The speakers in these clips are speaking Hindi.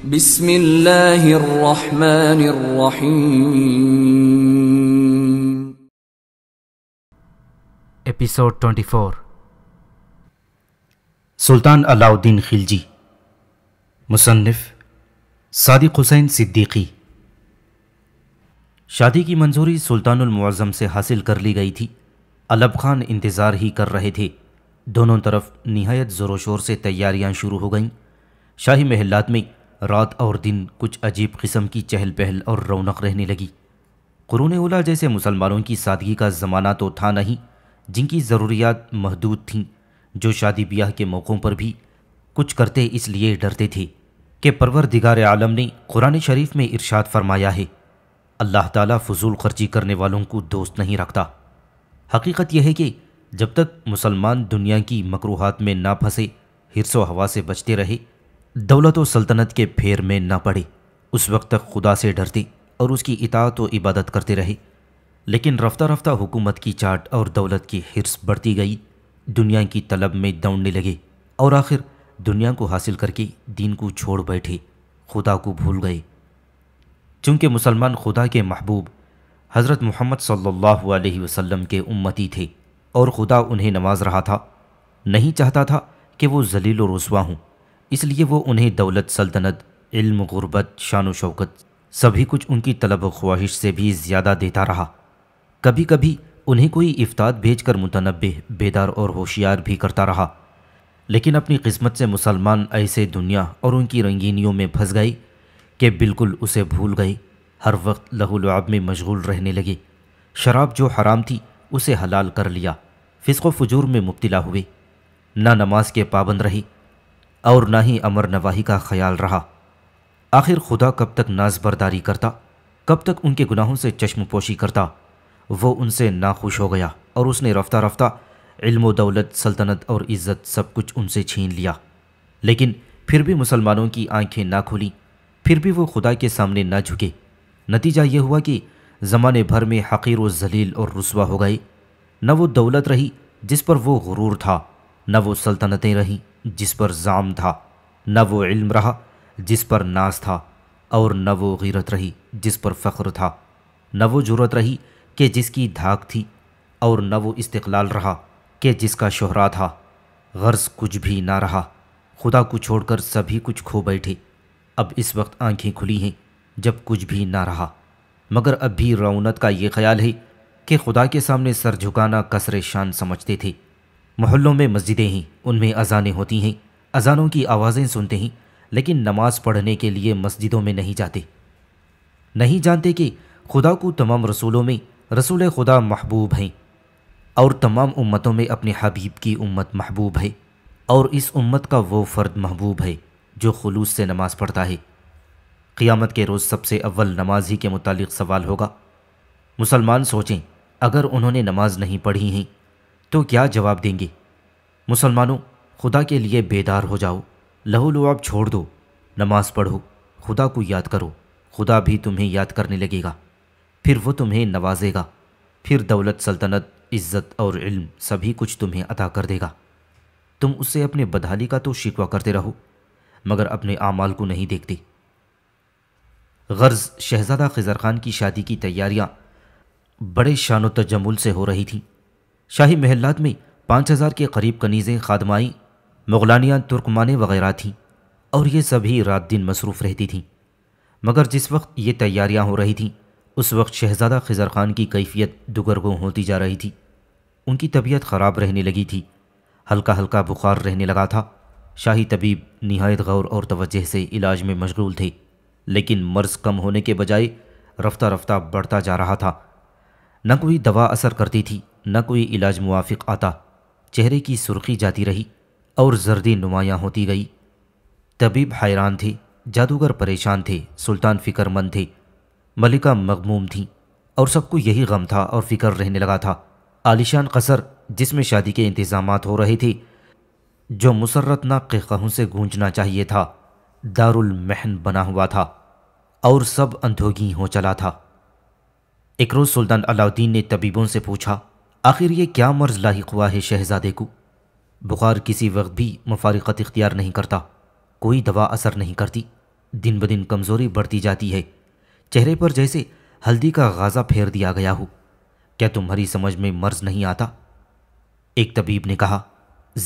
एपिसोड 24 सुल्तान अलाउद्दीन खिलजी मुसन्फ सादिक हुसैन सिद्दीकी शादी की मंजूरी सुल्तानमज़म से हासिल कर ली गई थी अलब खान इंतज़ार ही कर रहे थे दोनों तरफ नहायत ज़ोर शोर से तैयारियां शुरू हो गईं शाही महलात में रात और दिन कुछ अजीब किस्म की चहल पहल और रौनक रहने लगी कुरून उला जैसे मुसलमानों की सादगी का ज़माना तो था नहीं जिनकी ज़रूरियात महदूद थीं जो शादी ब्याह के मौक़ों पर भी कुछ करते इसलिए डरते थे कि परवर दिगार आलम ने कुरान शरीफ में इरशाद फरमाया है अल्लाह ताला फजूल खर्ची करने वालों को दोस्त नहीं रखता हकीकत यह है कि जब तक मुसलमान दुनिया की मकरूहत में ना फंसे हिरसो हवा से बचते रहे दौलत व सल्तनत के फेर में न पड़ी उस वक्त तक खुदा से डरती और उसकी इतात व इबादत करती रही लेकिन रफ्ता रफ्ता हुकूमत की चाट और दौलत की हिरस बढ़ती गई दुनिया की तलब में दौड़ने लगी और आखिर दुनिया को हासिल करके दीन को छोड़ बैठी खुदा को भूल गई चूँकि मुसलमान खुदा के महबूब हज़रत मोहम्मद सल्लल्लाहु अलैहि वसल्लम के उम्मती थे और खुदा उन्हें नवाज रहा था नहीं चाहता था कि वो जलील व रसवा हूँ इसलिए वो उन्हें दौलत सल्तनत इल्म गुरबत शान शौकत सभी कुछ उनकी तलब ख्वाहिश से भी ज़्यादा देता रहा कभी कभी उन्हें कोई इफ्ताद भेज कर मुतनब बेदार और होशियार भी करता रहा लेकिन अपनी किस्मत से मुसलमान ऐसे दुनिया और उनकी रंगीनियों में फंस गई कि बिल्कुल उसे भूल गई हर वक्त लहूलआब में मशगूल रहने लगे शराब जो हराम थी उसे हलाल कर लिया फिसको फजूर में मुब्तला हुए ना नमाज के पाबंद रही और ना ही अमर नवाही का ख्याल रहा आखिर खुदा कब तक नाजबरदारी करता कब तक उनके गुनाहों से चश्मपोशी करता वो उनसे नाखुश हो गया और उसने रफ्ता रफ्ता इल्म दौलत सल्तनत और इज़्ज़त सब कुछ उनसे छीन लिया लेकिन फिर भी मुसलमानों की आंखें ना खुली फिर भी वो खुदा के सामने ना झुके नतीजा ये हुआ कि ज़माने भर में हकीर व जलील और रसवा हो गए न वो दौलत रही जिस पर वो गुरूर था न वो सल्तनतें रहीं जिस पर जाम था न वो इल्म रहा जिस पर नाज था और न वो गिरत रही जिस पर फ़ख्र था न वो जरूरत रही कि जिसकी धाक थी और न वो इस्तलाल रहा कि जिसका शोहरा था गर्ज कुछ भी ना रहा खुदा को छोड़कर सभी कुछ खो बैठे अब इस वक्त आंखें खुली हैं जब कुछ भी ना रहा मगर अब भी रौनत का ये ख्याल है कि खुदा के सामने सर झुकाना कसर शान समझते थे मोहल्लों में मस्जिदें हैं उनमें अजानें होती हैं अजानों की आवाज़ें सुनते हैं लेकिन नमाज पढ़ने के लिए मस्जिदों में नहीं जाते नहीं जानते कि खुदा को तमाम रसूलों में रसूल खुदा महबूब हैं और तमाम उम्मतों में अपने हबीब की उम्मत महबूब है और इस उम्मत का वो फ़र्द महबूब है जो खलूस से नमाज़ पढ़ता है क़ियामत के रोज़ सबसे अव्वल नमाज ही के मुतालिक सवाल होगा मुसलमान सोचें अगर उन्होंने नमाज नहीं पढ़ी हैं तो क्या जवाब देंगे मुसलमानों खुदा के लिए बेदार हो जाओ लहू लुआब छोड़ दो नमाज पढ़ो खुदा को याद करो खुदा भी तुम्हें याद करने लगेगा फिर वो तुम्हें नवाजेगा फिर दौलत सल्तनत इज़्ज़त और इल्म सभी कुछ तुम्हें अता कर देगा तुम उससे अपने बदहाली का तो शिकवा करते रहो मगर अपने आमाल को नहीं देखते गर्ज़ शहज़ादा खजर खान की शादी की तैयारियां बड़े शान तजमुल से हो रही थीं शाही महलात में पाँच हज़ार के करीब कनीज़ें खादमाई मुगलानियाँ तुर्कमाने वगैरह थीं और ये सभी रात दिन मसरूफ़ रहती थीं मगर जिस वक्त ये तैयारियाँ हो रही थीं उस वक्त शहज़ादा ख़जर खान की कैफियत दुगरगों होती जा रही थी उनकी तबीयत ख़राब रहने लगी थी हल्का हल्का बुखार रहने लगा था शाही तबीब नहायत गौर और तवज्जह से इलाज में मशगूल थे लेकिन मर्ज़ कम होने के बजाय रफ्ता रफ्ता बढ़ता जा रहा था न कोई दवा असर करती थी न कोई इलाज मुआफ़ आता चेहरे की सुर्खी जाती रही और जर्दी नुमायाँ होती गई तबीब हैरान थे जादूगर परेशान थे सुल्तान फ़िक्रमंद थे मलिका मगमूम थी और सबको यही गम था और फिक्र रहने लगा था आलिशान कसर जिसमें शादी के इंतज़ाम हो रहे थे जो मुसरतना ना कहूँ से गूंजना चाहिए था दारुल महन बना हुआ था और सब अंधोगी हो चला था एक रोज़ सुल्तान अलाउद्दीन ने तबीबों से पूछा आखिर ये क्या मर्ज लाही हुआ है शहजादे को बुखार किसी वक्त भी मफारकत इख्तियार नहीं करता कोई दवा असर नहीं करती दिन ब दिन कमज़ोरी बढ़ती जाती है चेहरे पर जैसे हल्दी का गाज़ा फेर दिया गया हो क्या तुम्हारी समझ में मर्ज नहीं आता एक तबीब ने कहा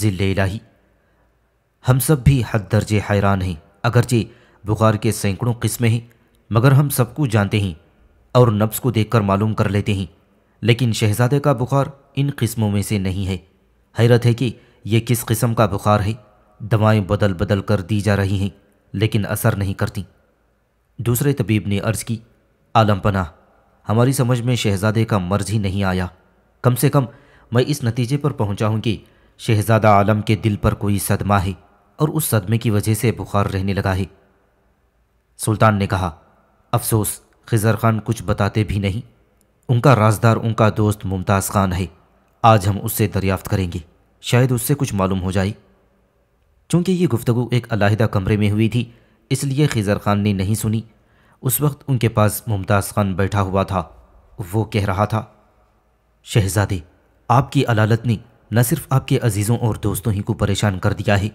जिले इलाही हम सब भी हद दर्जे हैरान हैं अगरचे बुखार के सैकड़ों किस्में हैं मगर हम सबको जानते हैं और नब्स को देखकर मालूम कर लेते हैं लेकिन शहजादे का बुखार इन किस्मों में से नहीं है हैरत है कि यह किस किस्म का बुखार है दवाएं बदल बदल कर दी जा रही हैं लेकिन असर नहीं करती दूसरे तबीब ने अर्ज़ की आलम पना हमारी समझ में शहजादे का मर्ज ही नहीं आया कम से कम मैं इस नतीजे पर पहुंचा हूं कि शहजादा आलम के दिल पर कोई सदमा है और उस सदमे की वजह से बुखार रहने लगा है सुल्तान ने कहा अफसोस खिजर खान कुछ बताते भी नहीं उनका राजदार उनका दोस्त मुमताज़ खान है आज हम उससे दरियाफ्त करेंगे शायद उससे कुछ मालूम हो जाए चूँकि ये गुफ्तु एक अलाहिदा कमरे में हुई थी इसलिए खिजर खान ने नहीं सुनी उस वक्त उनके पास मुमताज़ खान बैठा हुआ था वो कह रहा था शहजादे आपकी अलालत ने न सिर्फ आपके अजीज़ों और दोस्तों ही को परेशान कर दिया है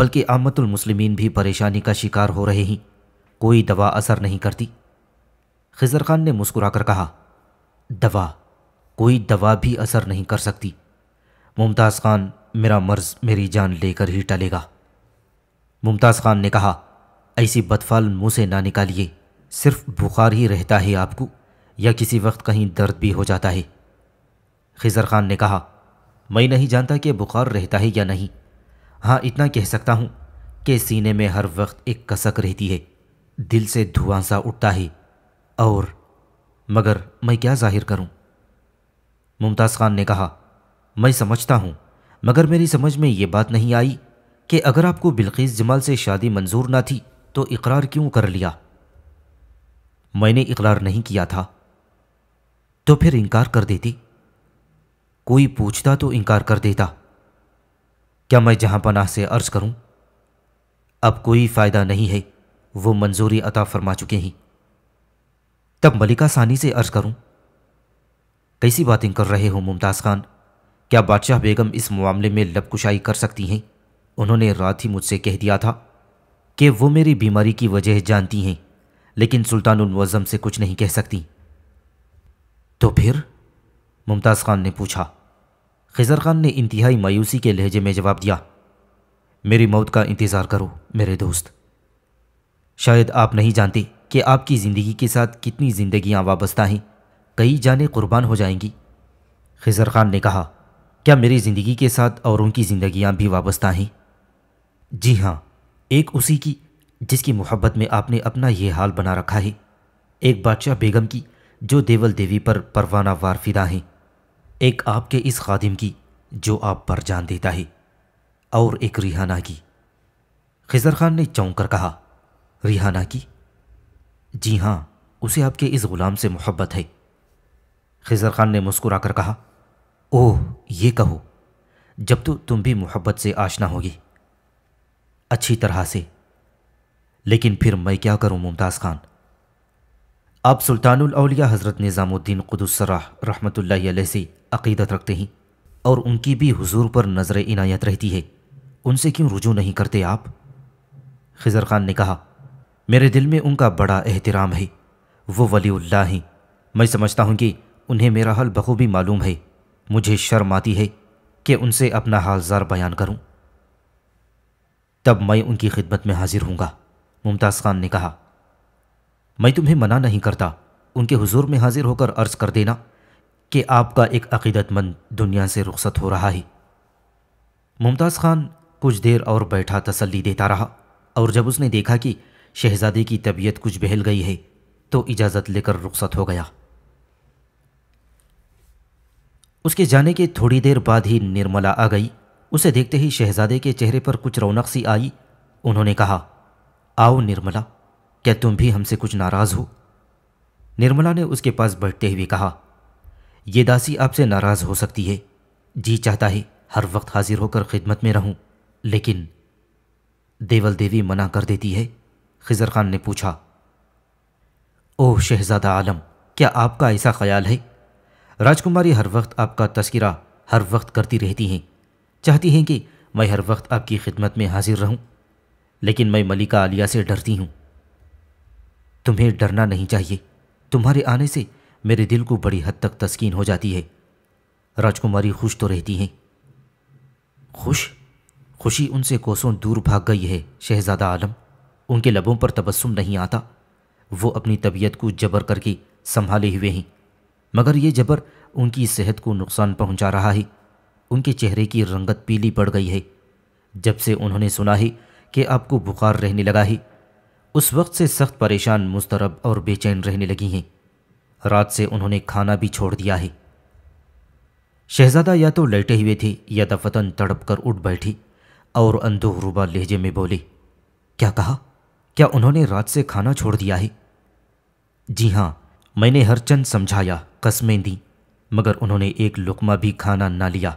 बल्कि आमतुलमसलिमिन भी परेशानी का शिकार हो रहे हैं कोई दवा असर नहीं करती खिजर खान ने मुस्कुरा कर कहा दवा कोई दवा भी असर नहीं कर सकती मुमताज़ खान मेरा मर्ज मेरी जान लेकर ही टलेगा मुमताज़ खान ने कहा ऐसी बदफाल मुँह से ना निकालिए सिर्फ बुखार ही रहता है आपको या किसी वक्त कहीं दर्द भी हो जाता है खिजर खान ने कहा मैं नहीं जानता कि बुखार रहता है या नहीं हाँ इतना कह सकता हूँ कि सीने में हर वक्त एक कसक रहती है दिल से धुआंसा उठता है और मगर मैं क्या जाहिर करूं? मुमताज़ खान ने कहा मैं समझता हूं, मगर मेरी समझ में यह बात नहीं आई कि अगर आपको बिल्कीस जमाल से शादी मंजूर ना थी तो इकरार क्यों कर लिया मैंने इकरार नहीं किया था तो फिर इनकार कर देती कोई पूछता तो इनकार कर देता क्या मैं जहां पनाह से अर्ज करूं अब कोई फ़ायदा नहीं है वो मंजूरी अता फरमा चुके हैं तब मलिका सानी से अर्ज करूं कैसी बातें कर रहे हो मुमताज़ खान क्या बादशाह बेगम इस मामले में लबकुशाई कर सकती हैं उन्होंने रात ही मुझसे कह दिया था कि वो मेरी बीमारी की वजह जानती हैं लेकिन सुल्तानमज़म से कुछ नहीं कह सकती तो फिर मुमताज़ खान ने पूछा खजर खान ने इंतहाई मायूसी के लहजे में जवाब दिया मेरी मौत का इंतज़ार करो मेरे दोस्त शायद आप नहीं जानते कि आपकी ज़िंदगी के साथ कितनी ज़िंदियाँ वाबस्ता हैं कई जानें कुर्बान हो जाएंगी खिजर खान ने कहा क्या मेरी ज़िंदगी के साथ और उनकी ज़िंदियाँ भी वाबस्ता हैं जी हाँ एक उसी की जिसकी मोहब्बत में आपने अपना ये हाल बना रखा है एक बादशाह बेगम की जो देवल देवी पर परवाना वार फिदा एक आपके इस खादिम की जो आप पर जान देता है और एक रिहाना की खिजर खान ने चौंक कर कहा रिहाना की जी हाँ उसे आपके इस ग़ुलाम से मोहब्बत है खिजर खान ने मुस्कुरा कर कहा ओह ये कहो जब तो तुम भी मोहब्बत से आशना होगी अच्छी तरह से लेकिन फिर मैं क्या करूं मुमताज़ खान आप सुल्तानुल अलिया हज़रत निज़ामुद्दीन कुदुसराह रहमत से अकीदत रखते हैं और उनकी भी हुजूर पर नज़र इनायत रहती है उनसे क्यों रुजू नहीं करते आप खिजर खान ने कहा मेरे दिल में उनका बड़ा एहतराम है वो वलीउल्ला ही मैं समझता हूँ कि उन्हें मेरा हाल बखूबी मालूम है मुझे शर्म आती है कि उनसे अपना हालजार बयान करूँ तब मैं उनकी खिदमत में हाजिर हूँगा मुमताज़ खान ने कहा मैं तुम्हें मना नहीं करता उनके हुजूर में हाजिर होकर अर्ज़ कर देना कि आपका एक अकीदतमंद दुनिया से रुखसत हो रहा है मुमताज़ खान कुछ देर और बैठा तसल्ली देता रहा और जब उसने देखा कि शहजादे की तबीयत कुछ बहल गई है तो इजाज़त लेकर रुखसत हो गया उसके जाने के थोड़ी देर बाद ही निर्मला आ गई उसे देखते ही शहजादे के चेहरे पर कुछ रौनक सी आई उन्होंने कहा आओ निर्मला क्या तुम भी हमसे कुछ नाराज़ हो निर्मला ने उसके पास बैठते हुए कहा यह दासी आपसे नाराज़ हो सकती है जी चाहता है हर वक्त हाजिर होकर खिदमत में रहूं लेकिन देवल देवी मना कर देती है खजर खान ने पूछा ओह शहजादा आलम क्या आपका ऐसा ख्याल है राजकुमारी हर वक्त आपका तस्करा हर वक्त करती रहती हैं चाहती हैं कि मैं हर वक्त आपकी खिदमत में हाजिर रहूं लेकिन मैं मलिका आलिया से डरती हूं तुम्हें डरना नहीं चाहिए तुम्हारे आने से मेरे दिल को बड़ी हद तक तस्कीन हो जाती है राजकुमारी खुश तो रहती हैं खुश खुशी उनसे कोसों दूर भाग गई है शहजादा आलम उनके लबों पर तबस्सुम नहीं आता वो अपनी तबीयत को जबर करके संभाले हुए हैं मगर ये जबर उनकी सेहत को नुकसान पहुंचा रहा है उनके चेहरे की रंगत पीली पड़ गई है जब से उन्होंने सुना है कि आपको बुखार रहने लगा है उस वक्त से सख्त परेशान मुस्तरब और बेचैन रहने लगी हैं रात से उन्होंने खाना भी छोड़ दिया है शहजादा या तो लेटे हुए थे या दफतन तड़प कर उठ बैठी और रूबा लहजे में बोली क्या कहा क्या उन्होंने रात से खाना छोड़ दिया है जी हाँ मैंने हरचंद समझाया कसमें दी मगर उन्होंने एक लुकमा भी खाना ना लिया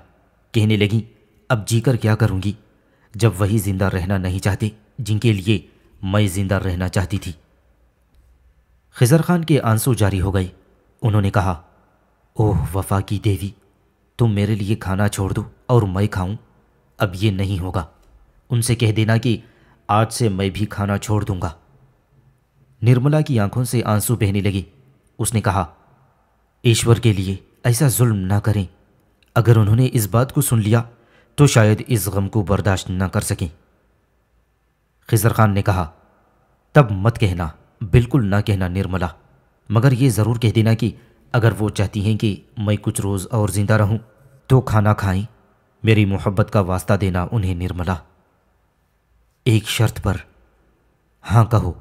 कहने लगी अब जीकर क्या करूँगी जब वही ज़िंदा रहना नहीं चाहते जिनके लिए मैं ज़िंदा रहना चाहती थी खिजर खान के आंसू जारी हो गए उन्होंने कहा ओह वफा की देवी तुम मेरे लिए खाना छोड़ दो और मैं खाऊं अब ये नहीं होगा उनसे कह देना कि आज से मैं भी खाना छोड़ दूंगा निर्मला की आंखों से आंसू बहने लगे उसने कहा ईश्वर के लिए ऐसा जुल्म ना करें अगर उन्होंने इस बात को सुन लिया तो शायद इस गम को बर्दाश्त ना कर सकें खिजर खान ने कहा तब मत कहना बिल्कुल ना कहना निर्मला मगर ये ज़रूर कह देना कि अगर वो चाहती हैं कि मैं कुछ रोज़ और ज़िंदा रहूं, तो खाना खाएं मेरी मोहब्बत का वास्ता देना उन्हें निर्मला एक शर्त पर हाँ कहो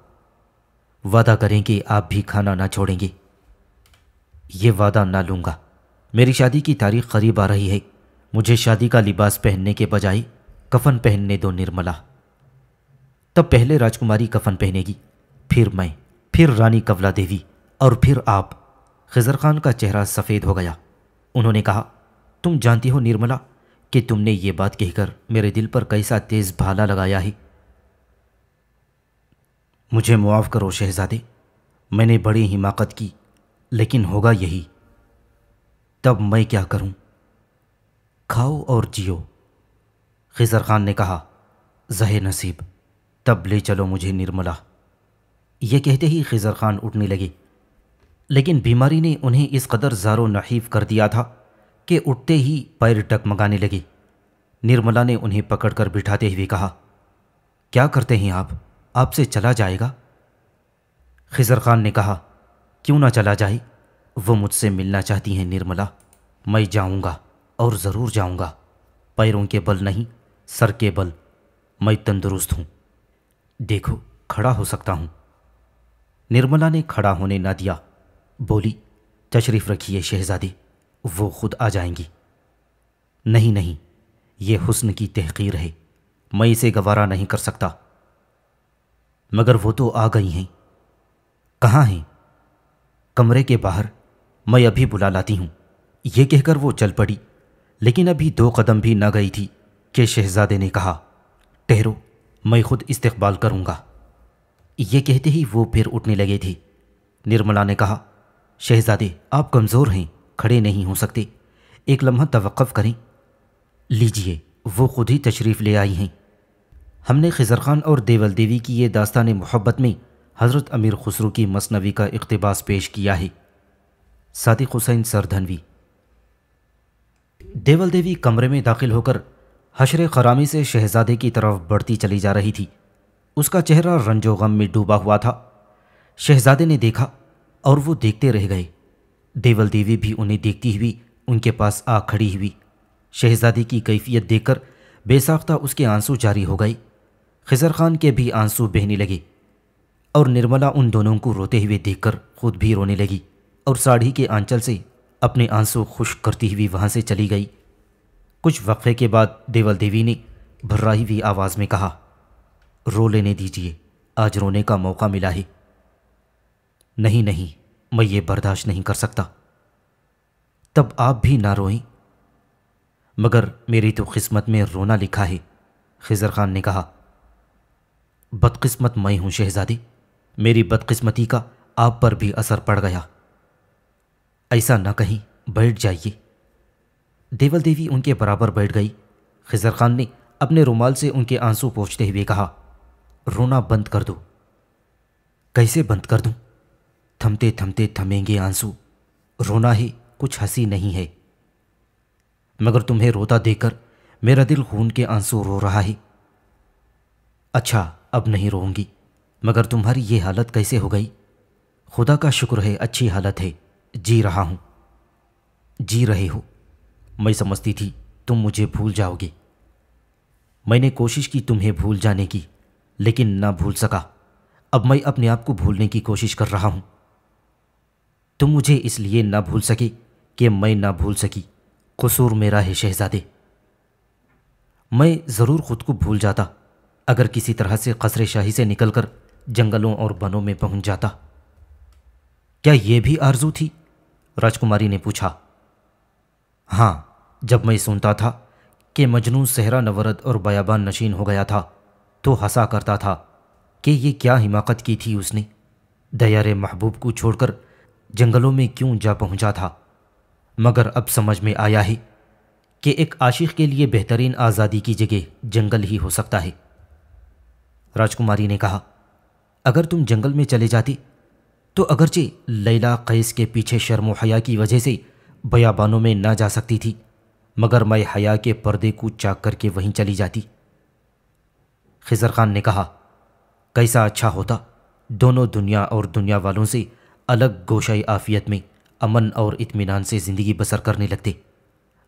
वादा करें कि आप भी खाना ना छोड़ेंगे ये वादा ना लूँगा मेरी शादी की तारीख करीब आ रही है मुझे शादी का लिबास पहनने के बजाय कफन पहनने दो निर्मला तब पहले राजकुमारी कफन पहनेगी फिर मैं फिर रानी कवला देवी और फिर आप खजर खान का चेहरा सफ़ेद हो गया उन्होंने कहा तुम जानती हो निर्मला कि तुमने ये बात कहकर मेरे दिल पर कैसा तेज़ भाला लगाया है मुझे मुआफ़ करो शहज़ादे मैंने बड़ी हिमाकत की लेकिन होगा यही तब मैं क्या करूं? खाओ और जियो खिजर खान ने कहा जहे नसीब तब ले चलो मुझे निर्मला यह कहते ही खिजर खान उठने लगे लेकिन बीमारी ने उन्हें इस कदर जारो नहीफ कर दिया था कि उठते ही पैर टकमगाने लगे निर्मला ने उन्हें पकड़कर बिठाते हुए कहा क्या करते हैं आप आपसे चला जाएगा खिजर खान ने कहा क्यों ना चला जाए वो मुझसे मिलना चाहती हैं निर्मला मैं जाऊंगा और ज़रूर जाऊंगा पैरों के बल नहीं सर के बल मैं तंदुरुस्त हूँ देखो खड़ा हो सकता हूं निर्मला ने खड़ा होने ना दिया बोली तशरीफ़ रखिए शहज़ादी वो खुद आ जाएंगी नहीं नहीं ये हुस्न की तहकीर है मैं इसे गवारा नहीं कर सकता मगर वो तो आ गई हैं कहाँ हैं कमरे के बाहर मैं अभी बुला लाती हूँ ये कहकर वो चल पड़ी लेकिन अभी दो कदम भी न गई थी कि शहजादे ने कहा ठहरो मैं खुद इस्तकबाल करूँगा ये कहते ही वो फिर उठने लगे थे निर्मला ने कहा शहजादे आप कमज़ोर हैं खड़े नहीं हो सकते एक लम्हा तवक़ करें लीजिए वो खुद ही तशरीफ़ ले आई हैं हमने खिजर खान और देवल देवी की ये दास्तान मोहब्बत में हज़रत अमीर खसरू की मसनवी का इकतबास पेश किया है सादिक हुसैन सरधनवी देवल देवी कमरे में दाखिल होकर हशर खरामी से शहजादे की तरफ बढ़ती चली जा रही थी उसका चेहरा रंजो गम में डूबा हुआ था शहजादे ने देखा और वो देखते रह गए देवल देवी भी उन्हें देखती हुई उनके पास आ खड़ी हुई शहजादी की कैफियत देखकर बेसाख्ता उसके आंसू जारी हो गई खजर खान के भी आंसू बहने लगे और निर्मला उन दोनों को रोते हुए देखकर खुद भी रोने लगी और साड़ी के आंचल से अपने आंसू खुश करती हुई वहाँ से चली गई कुछ वक्फे के बाद देवल देवी ने भर्राई हुई आवाज़ में कहा रो लेने दीजिए आज रोने का मौका मिला है नहीं नहीं मैं ये बर्दाश्त नहीं कर सकता तब आप भी ना रोएं मगर मेरी तो किस्मत में रोना लिखा है खिजर खान ने कहा बदकिस्मत मैं हूं शहजादी मेरी बदकिस्मती का आप पर भी असर पड़ गया ऐसा ना कहीं बैठ जाइए देवल देवी उनके बराबर बैठ गई खिजर खान ने अपने रुमाल से उनके आंसू पोंछते हुए कहा रोना बंद कर दो कैसे बंद कर दूं? थमते थमते थमेंगे आंसू रोना ही कुछ हंसी नहीं है मगर तुम्हें रोता देखकर मेरा दिल खून के आंसू रो रहा है अच्छा अब नहीं रोऊंगी मगर तुम्हारी ये हालत कैसे हो गई खुदा का शुक्र है अच्छी हालत है जी रहा हूं जी रहे हो मैं समझती थी तुम मुझे भूल जाओगे मैंने कोशिश की तुम्हें भूल जाने की लेकिन ना भूल सका अब मैं अपने आप को भूलने की कोशिश कर रहा हूं तुम मुझे इसलिए ना भूल सके कि मैं ना भूल सकी कसूर मेरा है शहजादे मैं ज़रूर खुद को भूल जाता अगर किसी तरह से कसरे शाही से निकलकर जंगलों और वनों में पहुंच जाता क्या यह भी आरजू थी राजकुमारी ने पूछा हाँ जब मैं सुनता था कि मजनू सहरा नवरद और बयाबान नशीन हो गया था तो हंसा करता था कि ये क्या हिमाकत की थी उसने दयार महबूब को छोड़कर जंगलों में क्यों जा पहुंचा था मगर अब समझ में आया है कि एक आशिक के लिए बेहतरीन आज़ादी की जगह जंगल ही हो सकता है राजकुमारी ने कहा अगर तुम जंगल में चले जाती तो अगरचे लैला कैस के पीछे शर्म हया की वजह से बयाबानों में ना जा सकती थी मगर मैं हया के पर्दे को चाक करके वहीं चली जाती खिजर खान ने कहा कैसा अच्छा होता दोनों दुनिया और दुनिया वालों से अलग गोशाई आफियत में अमन और इत्मीनान से ज़िंदगी बसर करने लगते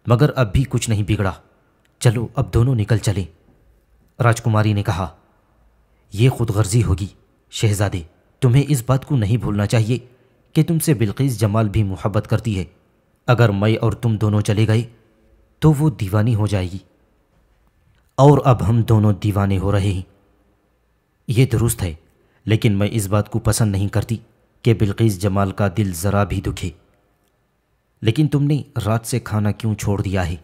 मगर अब भी कुछ नहीं बिगड़ा चलो अब दोनों निकल चलें राजकुमारी ने कहा ये खुद गर्जी होगी शहजादे तुम्हें इस बात को नहीं भूलना चाहिए कि तुमसे बिल्किस जमाल भी मोहब्बत करती है अगर मैं और तुम दोनों चले गए तो वो दीवानी हो जाएगी और अब हम दोनों दीवाने हो रहे हैं ये दुरुस्त है लेकिन मैं इस बात को पसंद नहीं करती कि बिल्किस जमाल का दिल ज़रा भी दुखे लेकिन तुमने रात से खाना क्यों छोड़ दिया है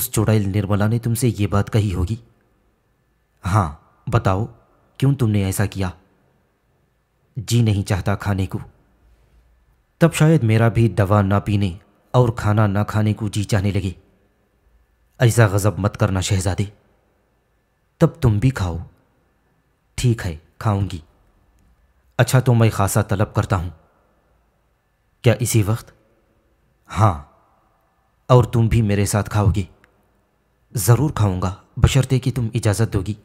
उस चुड़ैल निर्मला ने तुमसे ये बात कही होगी हाँ बताओ क्यों तुमने ऐसा किया जी नहीं चाहता खाने को तब शायद मेरा भी दवा ना पीने और खाना ना खाने को जी चाहने लगे ऐसा गज़ब मत करना शहजादे तब तुम भी खाओ ठीक है खाऊंगी अच्छा तो मैं खासा तलब करता हूं क्या इसी वक्त हाँ और तुम भी मेरे साथ खाओगे ज़रूर खाऊंगा बशर्ते कि तुम इजाज़त दोगी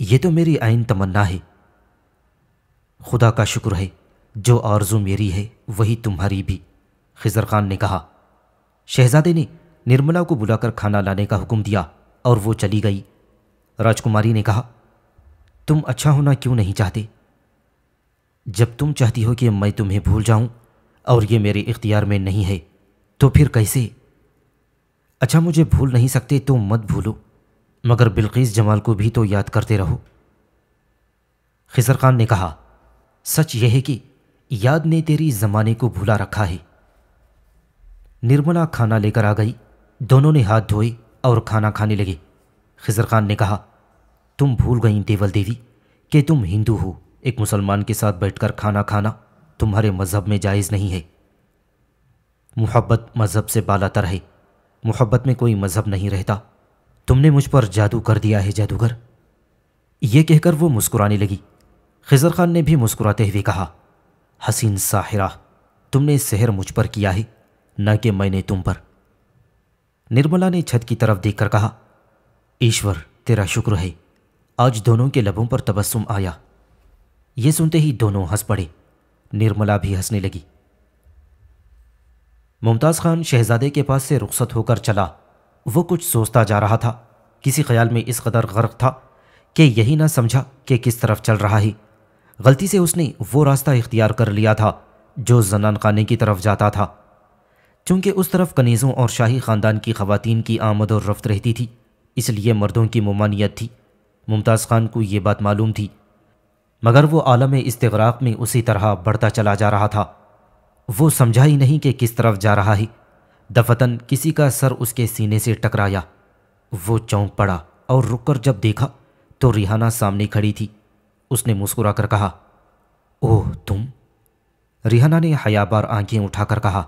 ये तो मेरी आइन तमन्ना है खुदा का शुक्र है जो आरजू मेरी है वही तुम्हारी भी खिजर खान ने कहा शहजादे ने निर्मला को बुलाकर खाना लाने का हुक्म दिया और वो चली गई राजकुमारी ने कहा तुम अच्छा होना क्यों नहीं चाहते जब तुम चाहती हो कि मैं तुम्हें भूल जाऊं और ये मेरे इख्तियार में नहीं है तो फिर कैसे अच्छा मुझे भूल नहीं सकते तो मत भूलो मगर बिल्कीस जमाल को भी तो याद करते रहो खिजर खान ने कहा सच यह है कि याद ने तेरी ज़माने को भुला रखा है निर्मला खाना लेकर आ गई दोनों ने हाथ धोए और खाना खाने लगे खिजर खान ने कहा तुम भूल गई देवल देवी कि तुम हिंदू हो एक मुसलमान के साथ बैठकर खाना खाना तुम्हारे मज़हब में जायज़ नहीं है मोहब्बत मज़हब से बालातर है मोहब्बत में कोई मज़हब नहीं रहता तुमने मुझ पर जादू कर दिया है जादूगर यह कहकर वो मुस्कुराने लगी खिजर खान ने भी मुस्कुराते हुए कहा हसीन साहिरा तुमने सहर मुझ पर किया है न कि मैंने तुम पर निर्मला ने छत की तरफ देखकर कहा ईश्वर तेरा शुक्र है आज दोनों के लबों पर तबस्सुम आया ये सुनते ही दोनों हंस पड़े निर्मला भी हंसने लगी मुमताज़ खान शहजादे के पास से रुखसत होकर चला वो कुछ सोचता जा रहा था किसी ख्याल में इस कदर गर्क था कि यही ना समझा कि किस तरफ चल रहा ही गलती से उसने वो रास्ता इख्तियार कर लिया था जो जनान खाने की तरफ जाता था चूँकि उस तरफ कनीज़ों और शाही ख़ानदान की खवतिन की आमद और रफ्त रहती थी इसलिए मर्दों की ममानियत थी मुमताज़ खान को ये बात मालूम थी मगर वो आलम इसतराक में उसी तरह बढ़ता चला जा रहा था वो समझा ही नहीं कि किस तरफ जा रहा है दफतन किसी का सर उसके सीने से टकराया वो चौंक पड़ा और रुककर जब देखा तो रिहाना सामने खड़ी थी उसने मुस्कुरा कर कहा ओह तुम रिहाना ने हयाबार आंखें उठाकर कहा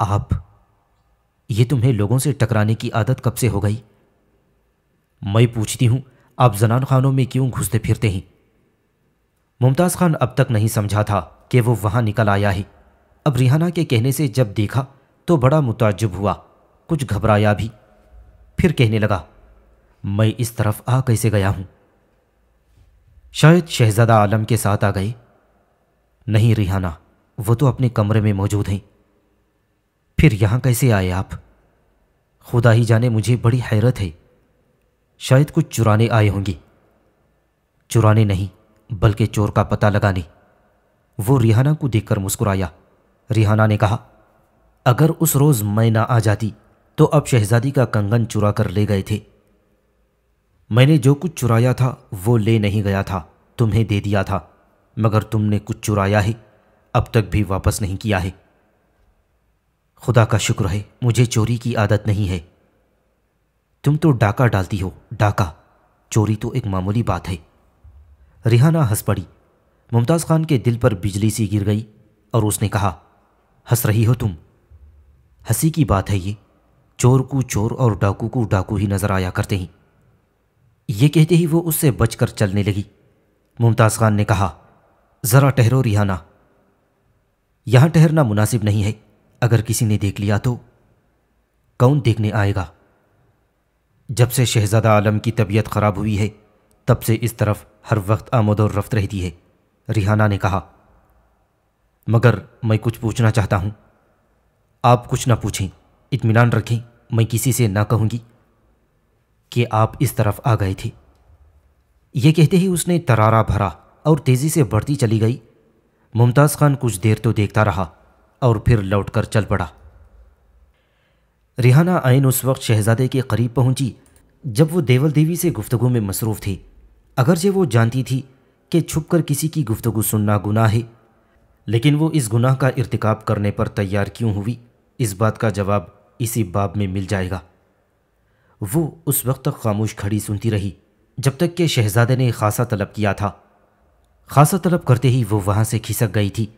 आप ये तुम्हें लोगों से टकराने की आदत कब से हो गई मैं पूछती हूँ आप जनान खानों में क्यों घुसते फिरते हैं मुमताज़ खान अब तक नहीं समझा था कि वो वहां निकल आया है अब रिहाना के कहने से जब देखा तो बड़ा मुताजब हुआ कुछ घबराया भी फिर कहने लगा मैं इस तरफ आ कैसे गया हूं शायद शहजादा आलम के साथ आ गए नहीं रिहाना वो तो अपने कमरे में मौजूद हैं फिर यहां कैसे आए आप खुदा ही जाने मुझे बड़ी हैरत है शायद कुछ चुराने आए होंगे चुराने नहीं बल्कि चोर का पता लगाने वो रिहाना को देखकर मुस्कुराया रिहाना ने कहा अगर उस रोज़ मैं ना आ जाती तो अब शहजादी का कंगन चुरा कर ले गए थे मैंने जो कुछ चुराया था वो ले नहीं गया था तुम्हें दे दिया था मगर तुमने कुछ चुराया है अब तक भी वापस नहीं किया है खुदा का शुक्र है मुझे चोरी की आदत नहीं है तुम तो डाका डालती हो डाका चोरी तो एक मामूली बात है रिहाना हंस पड़ी मुमताज़ खान के दिल पर बिजली सी गिर गई और उसने कहा हंस रही हो तुम हंसी की बात है ये चोर को चोर और डाकू को डाकू ही नज़र आया करते हैं ये कहते ही वो उससे बचकर चलने लगी मुमताज़ खान ने कहा ज़रा ठहरो रिहाना यहाँ ठहरना मुनासिब नहीं है अगर किसी ने देख लिया तो कौन देखने आएगा जब से शहज़ादा आलम की तबीयत ख़राब हुई है तब से इस तरफ हर वक्त आमद और रफ्त रहती है रिहाना ने कहा मगर मैं कुछ पूछना चाहता हूँ आप कुछ ना पूछें इतमान रखें मैं किसी से ना कहूँगी कि आप इस तरफ आ गए थे ये कहते ही उसने तरारा भरा और तेज़ी से बढ़ती चली गई मुमताज़ खान कुछ देर तो देखता रहा और फिर लौटकर चल पड़ा रिहाना आयन उस वक्त शहजादे के करीब पहुंची जब वो देवल देवी से गुफ्तगु में मसरूफ़ थी अगरचे वो जानती थी कि छुपकर किसी की गुफ्तगु सुनना गुनाह है लेकिन वो इस गुनाह का इरतकब करने पर तैयार क्यों हुई इस बात का जवाब इसी बाब में मिल जाएगा वो उस वक्त तक खामोश खड़ी सुनती रही जब तक कि शहजादे ने खासा तलब किया था खासा तलब करते ही वो वहाँ से खिसक गई थी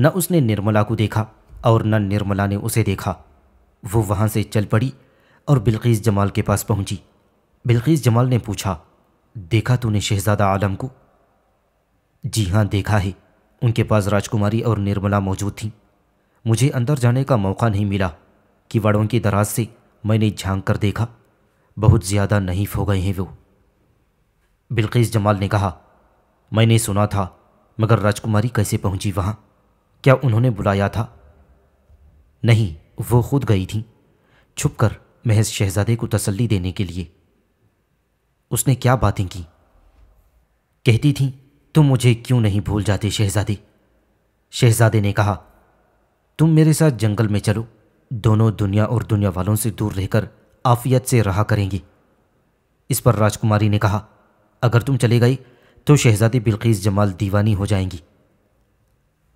न उसने निर्मला को देखा और न निर्मला ने उसे देखा वो वहाँ से चल पड़ी और बिल्कीस जमाल के पास पहुँची बिल्कीस जमाल ने पूछा देखा तूने शहजादा आलम को जी हाँ देखा है उनके पास राजकुमारी और निर्मला मौजूद थीं मुझे अंदर जाने का मौका नहीं मिला कि वड़ों की दराज से मैंने झांक कर देखा बहुत ज़्यादा नहीं हो गए हैं वो बिल्किस जमाल ने कहा मैंने सुना था मगर राजकुमारी कैसे पहुंची वहां क्या उन्होंने बुलाया था नहीं वो खुद गई थी छुप कर महज शहजादे को तसल्ली देने के लिए उसने क्या बातें की कहती थी तुम मुझे क्यों नहीं भूल जाते शहजादे शहजादे ने कहा तुम मेरे साथ जंगल में चलो दोनों दुनिया और दुनिया वालों से दूर रहकर आफियत से रहा करेंगी इस पर राजकुमारी ने कहा अगर तुम चले गई तो शहजादी बिल्कीस जमाल दीवानी हो जाएंगी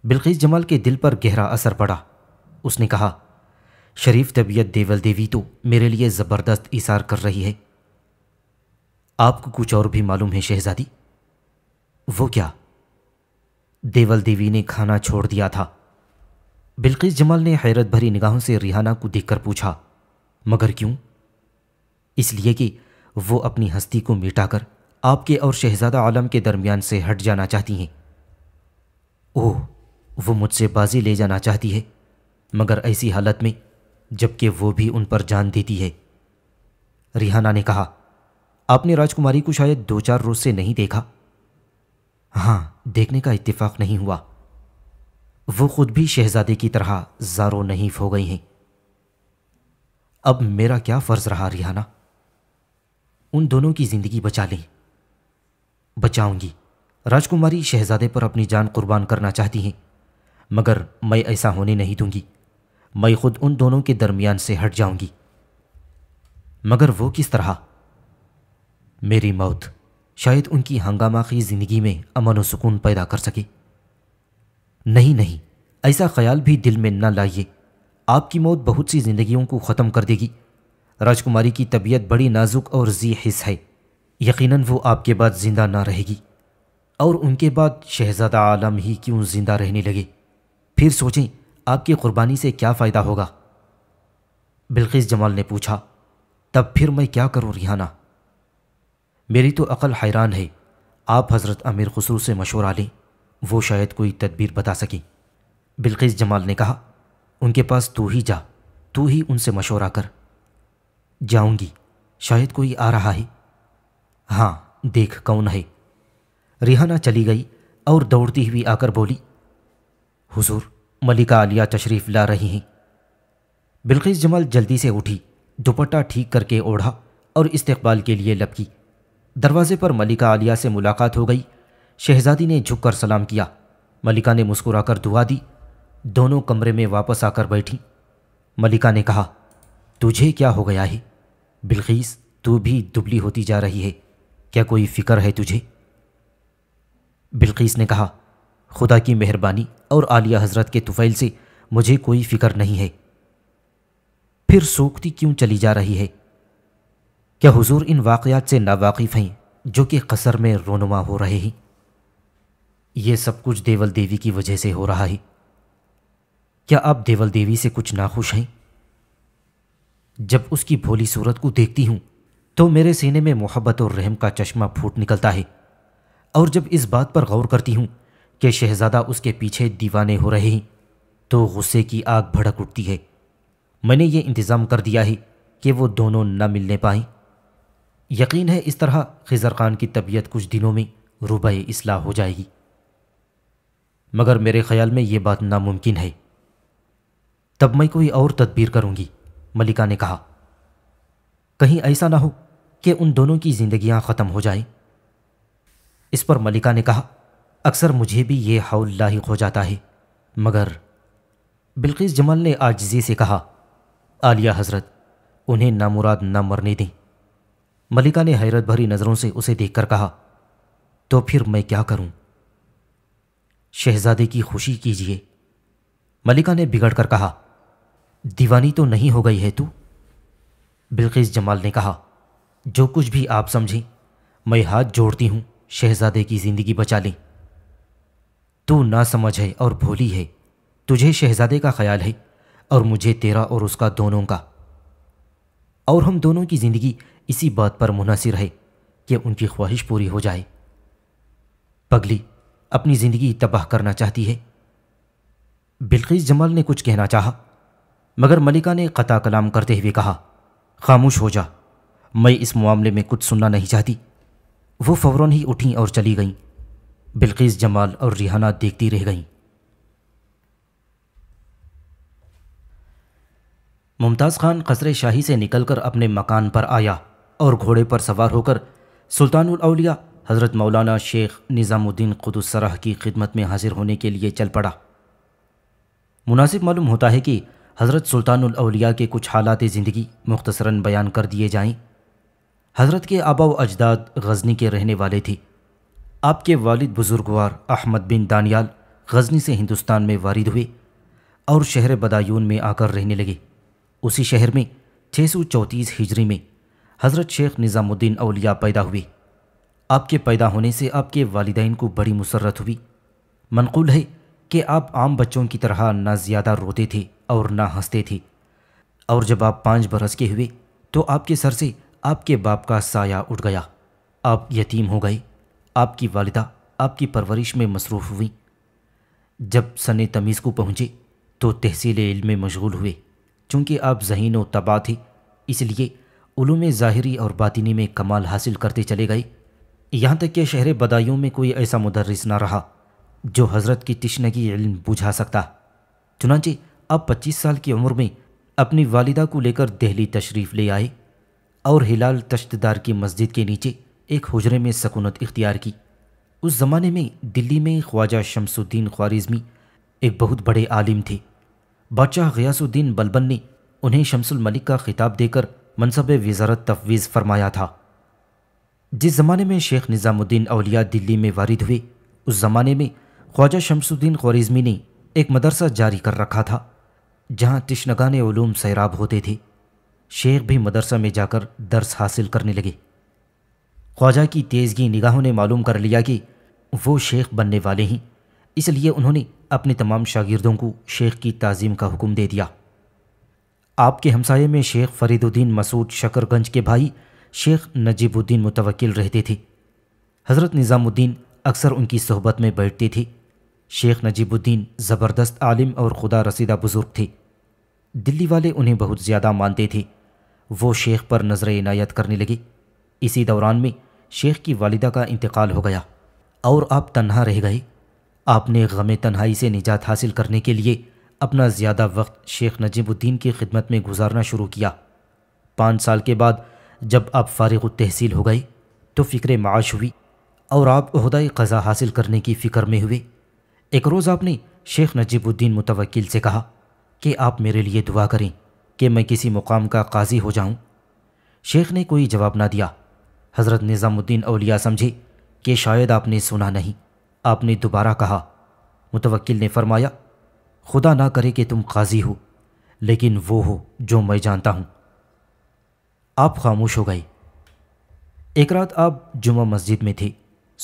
बिल्कीस जमाल के दिल पर गहरा असर पड़ा उसने कहा शरीफ तबीयत देवल देवी तो मेरे लिए ज़बरदस्त इशार कर रही है आपको कुछ और भी मालूम है शहजादी वो क्या देवल देवी ने खाना छोड़ दिया था बिल्किस जमाल ने हैरत भरी निगाहों से रिहाना को देखकर पूछा मगर क्यों इसलिए कि वो अपनी हस्ती को मिटाकर आपके और शहजादा आलम के दरमियान से हट जाना चाहती हैं ओह वो मुझसे बाजी ले जाना चाहती है मगर ऐसी हालत में जबकि वो भी उन पर जान देती है रिहाना ने कहा आपने राजकुमारी को शायद दो चार रोज से नहीं देखा हाँ देखने का इत्तेफाक नहीं हुआ वो खुद भी शहजादे की तरह जारो नहीं हो गई हैं अब मेरा क्या फ़र्ज़ रहा रिहाना उन दोनों की ज़िंदगी बचा ली बचाऊंगी राजकुमारी शहजादे पर अपनी जान कुर्बान करना चाहती हैं मगर मैं ऐसा होने नहीं दूंगी मैं खुद उन दोनों के दरमियान से हट जाऊंगी मगर वो किस तरह मेरी मौत शायद उनकी हंगामा की ज़िंदगी में अमन व सुकून पैदा कर सके नहीं नहीं ऐसा ख्याल भी दिल में न लाइए आपकी मौत बहुत सी जिंदगियों को ख़त्म कर देगी राजकुमारी की तबीयत बड़ी नाजुक और जी हिस है यकीनन वो आपके बाद ज़िंदा ना रहेगी और उनके बाद शहज़ादा आलम ही क्यों ज़िंदा रहने लगे फिर सोचें आपकी क़ुरबानी से क्या फ़ायदा होगा बिल्किस जमाल ने पूछा तब फिर मैं क्या करूं रिहाना मेरी तो अकल हैरान है आप हज़रत अमीर खसरू से मशवरा लें वो शायद कोई तदबीर बता सकी बिल्किस जमाल ने कहा उनके पास तू ही जा तू ही उनसे मशवरा कर जाऊंगी शायद कोई आ रहा है हाँ देख कौन है रिहाना चली गई और दौड़ती हुई आकर बोली हुजूर मलिका आलिया तशरीफ ला रही हैं बिल्किस जमाल जल्दी से उठी दुपट्टा ठीक करके ओढ़ा और इस्तकबाल के लिए लपकी दरवाजे पर मलिका आलिया से मुलाकात हो गई शहजादी ने झुककर सलाम किया मलिका ने मुस्कुराकर दुआ दी दोनों कमरे में वापस आकर बैठी मलिका ने कहा तुझे क्या हो गया है बिलखीस तू भी दुबली होती जा रही है क्या कोई फिक्र है तुझे बिलखीस ने कहा खुदा की मेहरबानी और आलिया हजरत के तुफ़ैल से मुझे कोई फिक्र नहीं है फिर सोखती क्यों चली जा रही है क्या हुजूर इन वाक़ात से नावाकिफ़ हैं जो कि कसर में रोनुमा हो रहे हैं ये सब कुछ देवल देवी की वजह से हो रहा है क्या आप देवल देवी से कुछ नाखुश हैं जब उसकी भोली सूरत को देखती हूँ तो मेरे सीने में मोहब्बत और रहम का चश्मा फूट निकलता है और जब इस बात पर गौर करती हूँ कि शहज़ादा उसके पीछे दीवाने हो रहे हैं तो गुस्से की आग भड़क उठती है मैंने ये इंतज़ाम कर दिया है कि वो दोनों न मिलने पाएँ यकीन है इस तरह खिजर खान की तबीयत कुछ दिनों में रुबय इसलाह हो जाएगी मगर मेरे ख्याल में ये बात नामुमकिन है तब मैं कोई और तदबीर करूंगी मलिका ने कहा कहीं ऐसा ना हो कि उन दोनों की जिंदगियां ख़त्म हो जाएं। इस पर मलिका ने कहा अक्सर मुझे भी ये हौल लाइक हो जाता है मगर बिल्किस जमाल ने आजिजी से कहा आलिया हजरत उन्हें नामुराद ना मरने दें मलिका ने हैरत भरी नज़रों से उसे देखकर कहा तो फिर मैं क्या करूं? शहजादे की खुशी कीजिए मलिका ने बिगड़ कर कहा दीवानी तो नहीं हो गई है तू बिल्किस जमाल ने कहा जो कुछ भी आप समझें मैं हाथ जोड़ती हूं शहजादे की ज़िंदगी बचा लें तू ना समझ है और भोली है तुझे शहजादे का ख्याल है और मुझे तेरा और उसका दोनों का और हम दोनों की ज़िंदगी इसी बात पर मुनसर है कि उनकी ख्वाहिश पूरी हो जाए पगली अपनी ज़िंदगी तबाह करना चाहती है बिल्किस जमाल ने कुछ कहना चाहा मगर मलिका ने क़ता कलाम करते हुए कहा खामोश हो जा मैं इस मामले में कुछ सुनना नहीं चाहती वो फ़ौर ही उठी और चली गईं बिल्किस जमाल और रिहाना देखती रह गईं मुमताज़ खान खसरे शाही से निकलकर अपने मकान पर आया और घोड़े पर सवार होकर अलिया हज़रत मौलाना शेख निज़ामुद्दीन कुदसरह की खिदमत में हाजिर होने के लिए चल पड़ा मुनासिब मालूम होता है कि हज़रत सुल्तानौलिया के कुछ हालात ज़िंदगी मुख्तसरा बयान कर दिए जाएँ हज़रत के आबाव अजदाद गजनी के रहने वाले थे आपके वालिद बुज़ुर्गवार अहमद बिन दानियाल गजनी से हिंदुस्तान में वारिद हुए और शहर बदायून में आकर रहने लगे उसी शहर में छः सौ चौंतीस हिजरी में हज़रत शेख निज़ामुद्दीन अलिया पैदा हुए आपके पैदा होने से आपके वालदेन को बड़ी मुसरत हुई मनकूल है कि आप आम बच्चों की तरह ना ज़्यादा रोते थे और ना हंसते थे और जब आप पाँच बरस के हुए तो आपके सर से आपके बाप का साया उठ गया आप यतीम हो गए आपकी वालदा आपकी परवरिश में मसरूफ़ हुई जब सन तमीज़ को पहुँचे तो तहसील इल्म में मशगूल हुए चूँकि आप जहीन व तबाह थे इसलिए उलूम ज़ाहरी और बातिनी में कमाल हासिल करते चले गए यहाँ तक कि शहर बदायूं में कोई ऐसा मुदरस ना रहा जो हज़रत की तशनगी इल्म बुझा सकता चुनाचे अब 25 साल की उम्र में अपनी वालिदा को लेकर दिल्ली तशरीफ़ ले आए और हिलाल तश्तदार की मस्जिद के नीचे एक हजरे में सकूनत इख्तियार की उस ज़माने में दिल्ली में ख्वाजा शमसुद्दीन ख्वारिज़मी एक बहुत बड़े आलिम थे बादशाह गयासुद्दीन बलबन ने उन्हें शमसुल मलिक का खिताब देकर मनसब वजारत तफवीज़ फरमाया था जिस ज़माने में शेख निज़ामुद्दीन अलिया दिल्ली में वारिद हुए उस ज़माने में ख्वाजा शमसुद्दीन ख्वारिज़मी ने एक मदरसा जारी कर रखा था जहाँ तिश्नगान ूम सैराब होते थे शेख भी मदरसा में जाकर दर्स हासिल करने लगे ख्वाजा की तेज़गी निगाहों ने मालूम कर लिया कि वो शेख बनने वाले हैं इसलिए उन्होंने अपने तमाम शागिर्दों को शेख की तज़ीम का हुक्म दे दिया आपके हमसाये में शेख फरीदुद्दीन मसूद शकरगंज के भाई शेख नजीबुद्दीन मुतवक्ल रहती थी हज़रत निज़ामुद्दीन अक्सर उनकी सोहबत में बैठती थी शेख नजीबुद्दीन ज़बरदस्त आलिम और खुदा रसीदा बुज़ुर्ग थी दिल्ली वाले उन्हें बहुत ज़्यादा मानते थे वो शेख पर नज़र इनायत करने लगी इसी दौरान में शेख की वालिदा का इंतकाल हो गया और आप तन्हा रह गए आपने गम तन्हाई से निजात हासिल करने के लिए अपना ज़्यादा वक्त शेख नजीबुद्दीन की खिदमत में गुजारना शुरू किया पाँच साल के बाद जब आप फ़ारग तहसील हो गए तो फ़िक्र माश हुई और आप अहदा क़ज़ा हासिल करने की फ़िक्र में हुए एक रोज़ आपने शेख नजीबुद्दीन मुतवक्ल से कहा कि आप मेरे लिए दुआ करें कि मैं किसी मुकाम का काजी हो जाऊं। शेख ने कोई जवाब ना दिया हज़रत निज़ामुद्दीन अलिया समझे कि शायद आपने सुना नहीं आपने दोबारा कहा मुतवक्किल ने फरमाया खुदा ना करे कि तुम काजी हो लेकिन वो हो जो मैं जानता हूँ आप खामोश हो गई एक रात आप जुमा मस्जिद में थी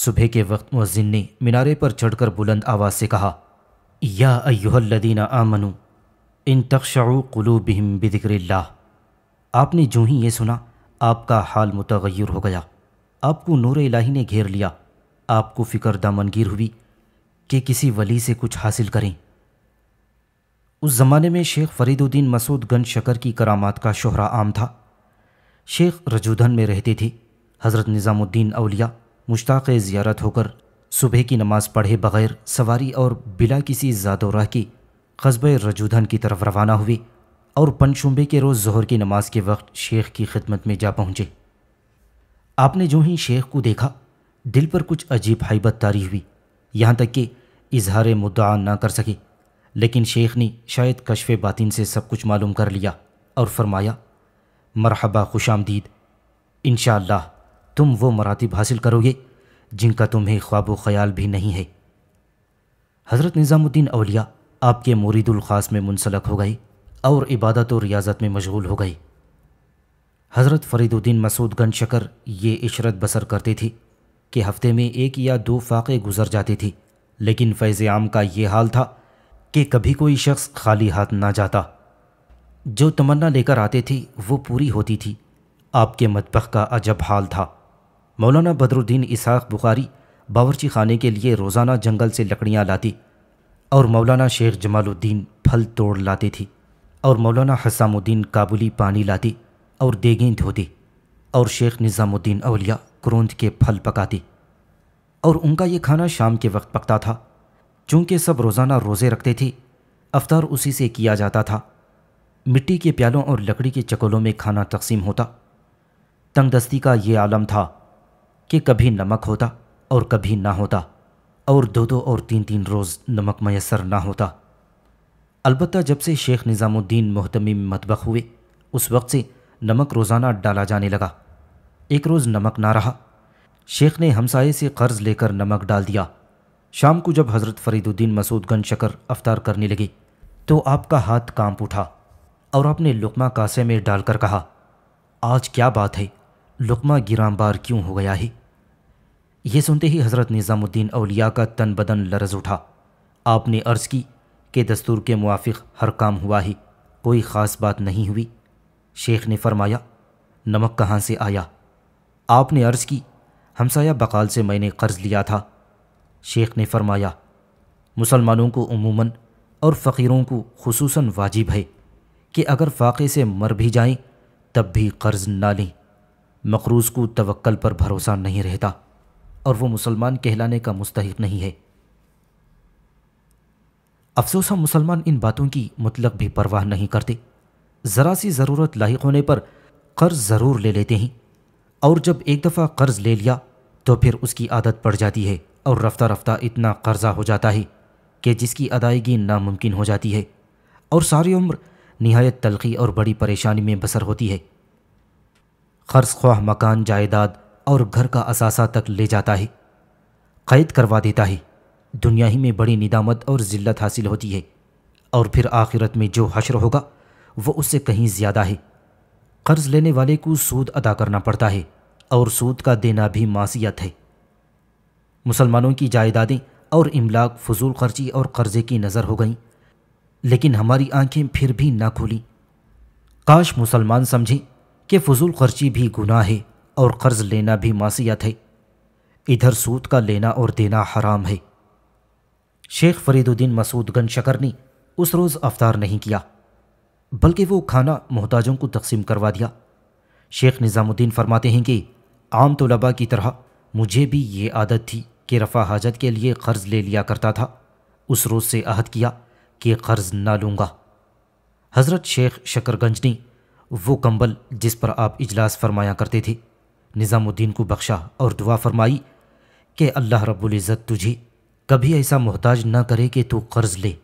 सुबह के वक्त मुजिन ने मीनारे पर चढ़कर बुलंद आवाज़ से कहा या अयुहल्लदीना आमनु इन तखशाऊ कलूबहम बिदिक्र आपने जो ही ये सुना आपका हाल मुतगैर हो गया आपको नूर इलाही ने घेर लिया आपको फ़िक्र दामनगीर हुई कि किसी वली से कुछ हासिल करें उस ज़माने में शेख फरीदुद्दीन मसूद गंज शकर की करामात का शोहरा आम था शेख रजूधन में रहते थे हज़रत निज़ामुद्दीन अलिया मुश्ताक़ ज़ियारत होकर सुबह की नमाज़ पढ़े बग़ैर सवारी और बिला किसी ज़ादोराह की कस्ब रजूधन की तरफ रवाना हुए और पनशुबे के रोज़ जहर की नमाज के वक्त शेख की खिदमत में जा पहुँचे आपने जो ही शेख को देखा दिल पर कुछ अजीब हाइबत तारी हुई यहाँ तक कि इजहार मुद्दा ना कर सके लेकिन शेख ने शायद कशफ बातिन से सब कुछ मालूम कर लिया और फरमाया मरहबा खुश आमदीद इन तुम वो मरातब हासिल करोगे जिनका तुम्हें ख्वाब ख्याल भी नहीं है हज़रत निज़ामुद्दीन अलिया आपके मुरीदुलख़ास में मुंसलक हो गए और इबादत और रियाजत में मशगूल हो गए हज़रत फरीदुद्दीन मसूद गन शकर ये इशरत बसर करते थे कि हफ्ते में एक या दो फाक़े गुजर जाते थे लेकिन फैज़ आम का ये हाल था कि कभी कोई शख्स खाली हाथ ना जाता जो तमन्ना लेकर आते थे वो पूरी होती थी आपके मतबख का अजब हाल था मौलाना बदरुद्दीन इसहाक बुखारी बावरची खाने के लिए रोज़ाना जंगल से लकड़ियाँ लाती और मौलाना शेर जमालुद्दीन फल तोड़ लाती थी और मौलाना हसामुद्दीन काबुली पानी लाती और देगें धोती और शेख निज़ामुद्दीन अलिया क्रोंद के फल पकाती और उनका ये खाना शाम के वक्त पकता था चूँकि सब रोज़ाना रोज़े रखते थे अफ्तार उसी से किया जाता था मिट्टी के प्यालों और लकड़ी के चकोलों में खाना तकसीम होता तंगदस्ती का ये आलम था कि कभी नमक होता और कभी ना होता और दो दो और तीन तीन रोज़ नमक मैसर ना होता अलबत् जब से शेख निज़ामुद्दीन मोहतमी में मतबक हुए उस वक्त से नमक रोज़ाना डाला जाने लगा एक रोज़ नमक ना रहा शेख ने हमसाये से कर्ज़ लेकर नमक डाल दिया शाम को जब हज़रत फरीदुद्दीन मसूद गन शकर अफ्तार करने लगे तो आपका हाथ कांप उठा और आपने लुकमा कासे में डालकर कहा आज क्या बात है लुकमा गिरामबार क्यों हो गया है यह सुनते ही हज़रत निज़ामुद्दीन अलिया का तन बदन लरज उठा आपने अर्ज़ की कि दस्तूर के मुआफ़ हर काम हुआ ही कोई ख़ास बात नहीं हुई शेख ने फरमाया नमक कहाँ से आया आपने अर्ज़ की हमसाया बकाल से मैंने कर्ज़ लिया था शेख ने फरमाया मुसलमानों को अमूमन और फ़कीरों को खसूस वाजिब है कि अगर फाक़े से मर भी जाएं तब भी कर्ज़ ना लें मकरूज़ को तवक्ल पर भरोसा नहीं रहता और वो मुसलमान कहलाने का मुस्तक नहीं है अफसोस हम मुसलमान इन बातों की मतलब भी परवाह नहीं करते ज़रा सी ज़रूरत लाइक होने पर कर्ज़ ज़रूर ले लेते हैं और जब एक दफ़ा कर्ज़ ले लिया तो फिर उसकी आदत पड़ जाती है और रफ्ता रफ्ता इतना कर्ज़ा हो जाता है कि जिसकी अदायगी नामुमकिन हो जाती है और सारी उम्र नहायत तलखी और बड़ी परेशानी में बसर होती है खर्च ख्वाह मकान जायदाद और घर का असासा तक ले जाता है कैद करवा देता है दुनिया ही में बड़ी निदामत और ज़िल्लत हासिल होती है और फिर आखिरत में जो हशर होगा वह उससे कहीं ज़्यादा है कर्ज़ लेने वाले को सूद अदा करना पड़ता है और सूद का देना भी मासीत है मुसलमानों की जायदादें और इमलाक फजूल खर्ची और कर्ज़े की नज़र हो गईं लेकिन हमारी आंखें फिर भी ना खुली काश मुसलमान समझें कि फजूल खर्ची भी गुनाह है और कर्ज लेना भी मासीत है इधर सूद का लेना और देना हराम है शेख फरीदुद्दीन मसूद गन शकर ने उस रोज़ अवतार नहीं किया बल्कि वो खाना मोहताजों को तकसीम करवा दिया शेख निज़ामुद्दीन फरमाते हैं कि आम तलबा की तरह मुझे भी ये आदत थी कि रफ़ा हाजत के लिए कर्ज़ ले लिया करता था उस रोज़ से अहद किया कि कर्ज़ ना लूँगा हज़रत शेख शकरगंजनी वो कंबल जिस पर आप इजलास फरमाया करते थे निज़ामुद्दीन को बख्शा और दुआ फरमाई कि अल्लाह रब्ज़त तुझे कभी ऐसा मोहताज ना करे कि तू कर्ज़ ले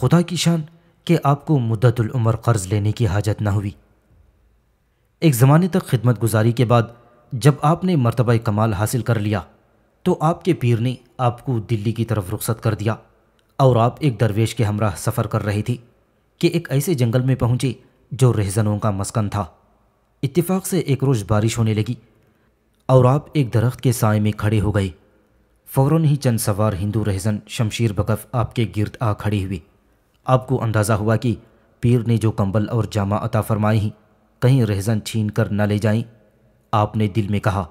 खुदा की शान कि आपको मुद्दतुलमर कर्ज़ लेने की हाजत ना हुई एक ज़माने तक खिदमत गुजारी के बाद जब आपने मरतबा कमाल हासिल कर लिया तो आपके पीर ने आपको दिल्ली की तरफ रुखसत कर दिया और आप एक दरवेश के हमरा सफ़र कर रही थी कि एक ऐसे जंगल में पहुंची जो रहजनों का मस्कन था इत्तेफाक से एक रोज़ बारिश होने लगी और आप एक दरख्त के साय में खड़े हो गए फ़ौरन ही चंद सवार हिंदू रहजन शमशीर बकफ आपके गिरद आ खड़ी हुई आपको अंदाज़ा हुआ कि पीर ने जो कंबल और जामा अता फरमाई हैं कहीं रहजन छीन कर न ले जाएं आपने दिल में कहा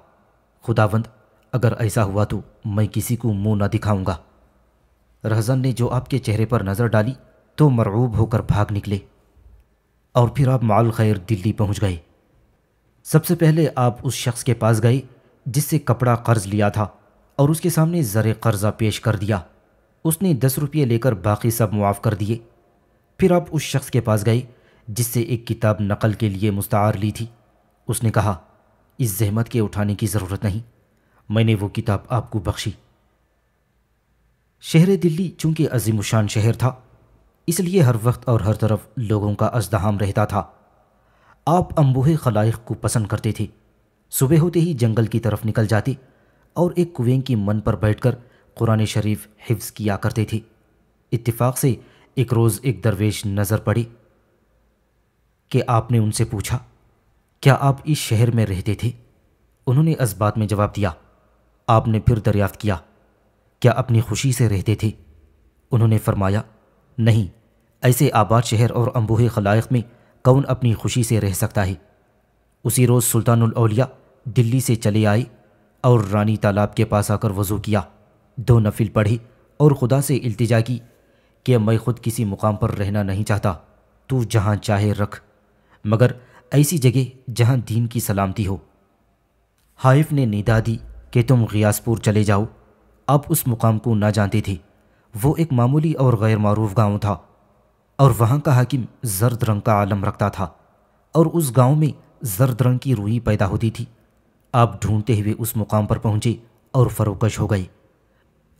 खुदावंद अगर ऐसा हुआ तो मैं किसी को मुंह न दिखाऊंगा रहजन ने जो आपके चेहरे पर नज़र डाली तो मरूब होकर भाग निकले और फिर आप माल खैर दिल्ली पहुंच गए सबसे पहले आप उस शख्स के पास गए जिससे कपड़ा कर्ज लिया था और उसके सामने ज़र कर्जा पेश कर दिया उसने दस रुपये लेकर बाकी सब मुआफ़ कर दिए फिर आप उस शख्स के पास गए जिससे एक किताब नकल के लिए मुस्तार ली थी उसने कहा इस जहमत के उठाने की ज़रूरत नहीं मैंने वो किताब आपको बख्शी शहर दिल्ली चूंकि अजीमशान शहर था इसलिए हर वक्त और हर तरफ लोगों का अजदहाम रहता था आप अम्बोहे खलाइक को पसंद करते थे सुबह होते ही जंगल की तरफ निकल जाते और एक कुएं की मन पर बैठकर कुरान शरीफ हिफ्ज़ किया करते थे इतफाक़ से एक रोज़ एक दरवेश नज़र पड़ी कि आपने उनसे पूछा क्या आप इस शहर में रहते थे उन्होंने इस बात में जवाब दिया आपने फिर दरियाफ्त किया क्या अपनी खुशी से रहते थे उन्होंने फरमाया नहीं ऐसे आबाद शहर और अम्बूह खलायक में कौन अपनी खुशी से रह सकता है उसी रोज़ सुल्तानौलिया दिल्ली से चले आए और रानी तालाब के पास आकर वज़ू किया दो नफिल पढ़ी और खुदा से अल्तजा की कि मैं खुद किसी मुकाम पर रहना नहीं चाहता तू जहाँ चाहे रख मगर ऐसी जगह जहाँ दीन की सलामती हो हाइफ ने निदा दी कि तुम गियासपुर चले जाओ अब उस मुकाम को ना जानती थी वो एक मामूली और गैर मरूफ गाँव था और वहाँ का हाकिम जर्द रंग का आलम रखता था और उस गांव में जर्द रंग की रूई पैदा होती थी आप ढूंढते हुए उस मुकाम पर पहुँचे और फरोकश हो गए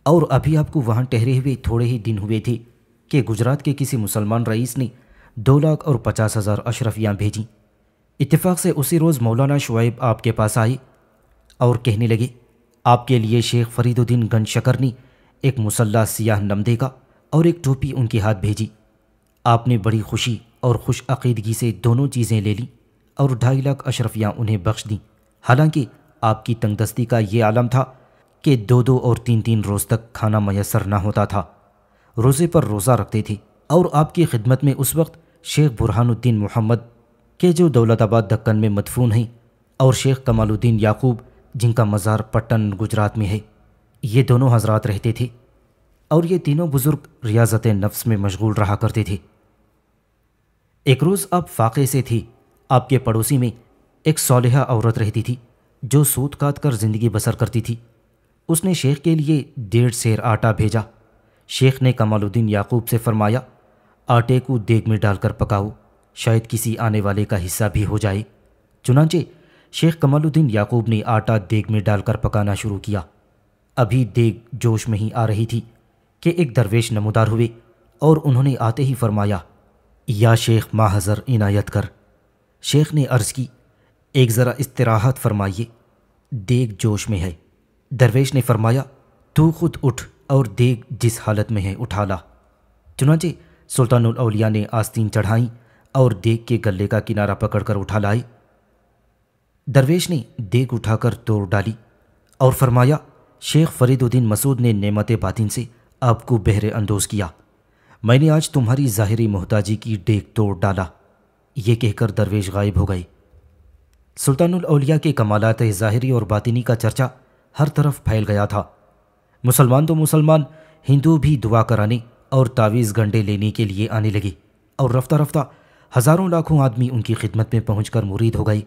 और अभी आपको वहाँ ठहरे हुए थोड़े ही दिन हुए थे कि गुजरात के किसी मुसलमान रईस ने दो लाख और पचास हज़ार अशरफियाँ भेजी इतफ़ाक़ से उसी रोज़ मौलाना शुएब आपके पास आए और कहने लगे आपके लिए शेख फरीदुद्दीन ने एक मुसल्ला सियाह नमदेगा और एक टोपी उनके हाथ भेजी आपने बड़ी खुशी और खुश अकीदगी से दोनों चीज़ें ले ली और ढाई लाख अशरफियाँ उन्हें बख्श दी हालांकि आपकी तंगदस्ती का ये आलम था कि दो दो और तीन तीन रोज़ तक खाना मैसर ना होता था रोज़े पर रोज़ा रखते थे और आपकी खिदमत में उस वक्त शेख बुरहानुद्दीन मोहम्मद के जो दौलताबाद दक्कन में मदफून हैं और शेख कमालुद्दीन याकूब जिनका मज़ार पट्टन गुजरात में है ये दोनों हजरात रहते थे और ये तीनों बुज़ुर्ग रियाजत नफ्स में मशगूल रहा करते थे एक रोज़ आप फाक़े से थी आपके पड़ोसी में एक सोलह औरत रहती थी जो सूत काट कर ज़िंदगी बसर करती थी उसने शेख के लिए डेढ़ शेर आटा भेजा शेख ने कमालुद्दीन याकूब से फरमाया आटे को देग में डालकर पकाओ शायद किसी आने वाले का हिस्सा भी हो जाए चुनाचे शेख कमालुद्दीन याकूब ने आटा देग में डालकर पकाना शुरू किया अभी देग जोश में ही आ रही थी कि एक दरवेश नमोदार हुए और उन्होंने आते ही फरमाया या शेख माहजर इनायत कर शेख ने अर्ज़ की एक ज़रा इस्तराहत फरमाइए देग जोश में है दरवेश ने फरमाया तू खुद उठ और देग जिस हालत में है उठा ला चुनाचे सुल्तानुलौलिया ने आस्तीन चढ़ाई और देग के गले का किनारा पकड़कर उठा लाई दरवेश ने देख उठाकर तोड़ डाली और फरमाया शेख फरीदुद्दीन मसूद ने नेमत बातिन से आपको बहरे अंदोज किया मैंने आज तुम्हारी ज़ाहरी मोहताजी की डेग तोड़ डाला ये कहकर दरवेश गायब हो गए सुल्तानौलिया के कमालत ज़ाहरी और बातिनी का चर्चा हर तरफ फैल गया था मुसलमान तो मुसलमान हिंदू भी दुआ कराने और तावीज़ गंडे लेने के लिए आने लगे और रफ्ता रफ्ता हज़ारों लाखों आदमी उनकी खिदमत में पहुँच मुरीद हो गई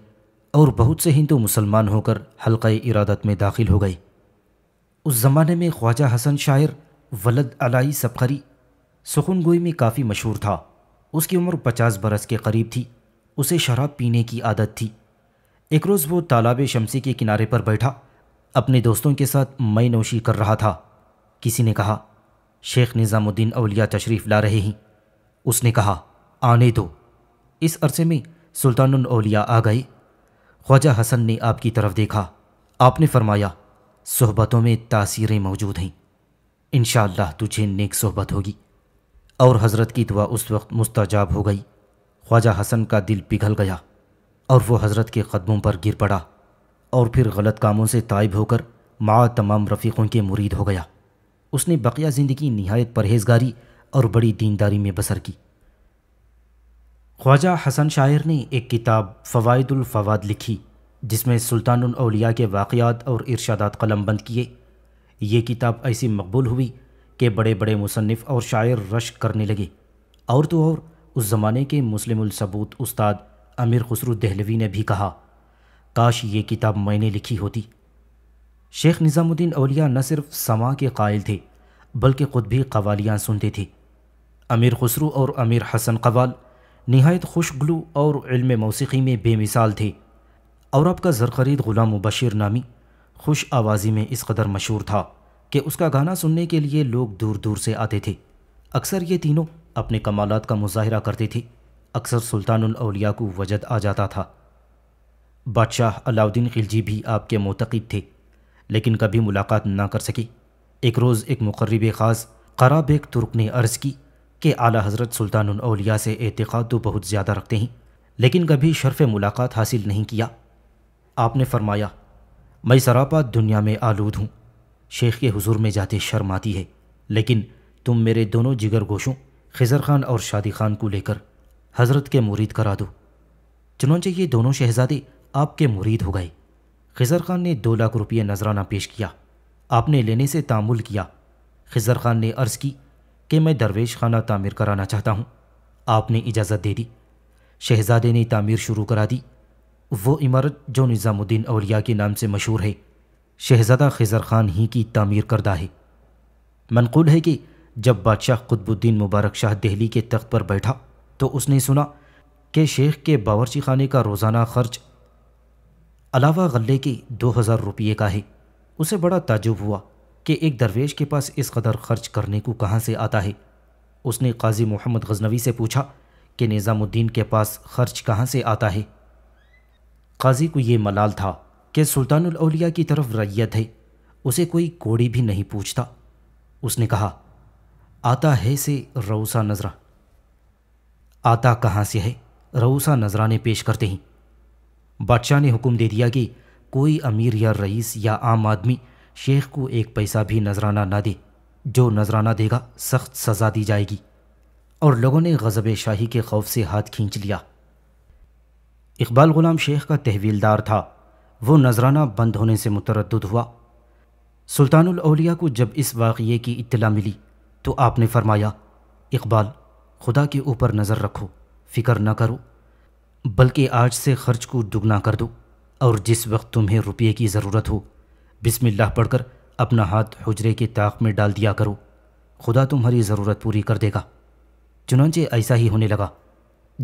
और बहुत से हिंदू मुसलमान होकर हल्का इरादत में दाखिल हो गए उस ज़माने में ख्वाजा हसन शायर वलद अलाई सबखरी सुखन गोई में काफ़ी मशहूर था उसकी उम्र पचास बरस के करीब थी उसे शराब पीने की आदत थी एक रोज़ वो तालाब शमसी के किनारे पर बैठा अपने दोस्तों के साथ मई नोशी कर रहा था किसी ने कहा शेख निज़ामुद्दीन अलिया तशरीफ़ ला रहे हैं उसने कहा आने दो इस अरसे में सुल्तान अलिया आ गए ख्वाजा हसन ने आपकी तरफ देखा आपने फरमाया सोहबतों में तासीरें मौजूद हैं इन तुझे नेक सोहबत होगी और हज़रत की दुआ उस वक्त मुस्तजाब हो गई ख्वाजा हसन का दिल पिघल गया और वो हज़रत के कदमों पर गिर पड़ा और फिर गलत कामों से तायब होकर माँ तमाम रफ़ीक़ों के मुरीद हो गया उसने बक़िया ज़िंदगी नहायत परहेजगारी और बड़ी दीनदारी में बसर की ख्वाजा हसन शायर ने एक किताब फवाद लिखी जिसमें सुल्तानौलिया के वाक़ात और इर्शादात कलमबंद किए ये किताब ऐसी मकबूल हुई कि बड़े बड़े मुसनफ़ और शायर रश्क करने लगे और तो और उस ज़माने के मुस्लिमसबूत उस्ताद अमीर खसरू दहलवी ने भी कहा काश ये किताब मैंने लिखी होती शेख निज़ामुद्दीन अलिया न सिर्फ समा के कायल थे बल्कि ख़ुद भी कवालियाँ सुनते थे अमीर खसरू और अमीर हसन कवाल नहायत खुशगलू और इल्म मौसीकी में बेमिसाल थे और आपका जरखरीद ग़ुलाम बशीर नामी खुश आवाज़ी में इस कदर मशहूर था कि उसका गाना सुनने के लिए लोग दूर दूर से आते थे अक्सर ये तीनों अपने कमालत का मुजाहरा करते थे अक्सर सुल्तानलिया को वजद आ जाता था बादशाह अलाउद्दीन खिलजी भी आपके मोतकद थे लेकिन कभी मुलाकात ना कर सकी एक रोज़ एक मकरब ख़ास ख़राब एक तुर्क ने अर्ज़ की कि आला हज़रत सुल्तान अलिया से एतक़ाद तो बहुत ज़्यादा रखते हैं लेकिन कभी शर्फ़ मुलाकात हासिल नहीं किया आपने फरमाया मैं सरापा दुनिया में आलूद हूँ शेख के हुजूर में जाते शर्म आती है लेकिन तुम मेरे दोनों जिगर गोशों खिजर खान और शादी खान को लेकर हज़रत के मुरीद करा दो चुनौचे ये दोनों शहजादे आपके मुरीद हो गए खिजर खान ने दो लाख रुपये नजराना पेश किया आपने लेने से तामुल किया खिजर खान ने अर्ज़ की कि मैं दरवेश खाना तामीर कराना चाहता हूँ आपने इजाज़त दे दी शहजादे ने तामीर शुरू करा दी वो इमारत जो निज़ामुद्दीन अलिया के नाम से मशहूर है शहज़ादा खजर खान ही की तामीर करदा है मनकूल है कि जब बादशाह कुतबुद्दीन मुबारक शाह दिल्ली के तख्त पर बैठा तो उसने सुना कि शेख के बावरची खाने का रोज़ाना खर्च अलावा गले के दो हज़ार रुपये का है उसे बड़ा ताजुब हुआ कि एक दरवेश के पास इस कदर खर्च करने को कहाँ से आता है उसने काजी मोहम्मद गजनवी से पूछा कि निज़ामुद्दीन के पास खर्च कहाँ से आता है काजी को ये मलाल था कि सुल्तानौलिया की तरफ रैयत है उसे कोई कोड़ी भी नहीं पूछता उसने कहा आता है से रऊसा नजरा आता कहाँ से है रऊसा नजरा ने पेश करते ही बादशाह ने हुक्म दे दिया कि कोई अमीर या रईस या आम आदमी शेख को एक पैसा भी नजराना ना दे जो नजराना देगा सख्त सज़ा दी जाएगी और लोगों ने गज़ब शाही के खौफ से हाथ खींच लिया इकबाल ग़ुलाम शेख का तहवीलदार था वो नजराना बंद होने से मुतरद हुआ सुल्तानौलिया को जब इस वाक़े की इतला मिली तो आपने फरमाया इकबाल खुदा के ऊपर नज़र रखो फ़िक्र न करो बल्कि आज से खर्च को दुगना कर दो और जिस वक्त तुम्हें रुपये की ज़रूरत हो बिस्मिल्लाह पढ़कर अपना हाथ हुजरे के ताक में डाल दिया करो खुदा तुम्हारी ज़रूरत पूरी कर देगा चुनाचे ऐसा ही होने लगा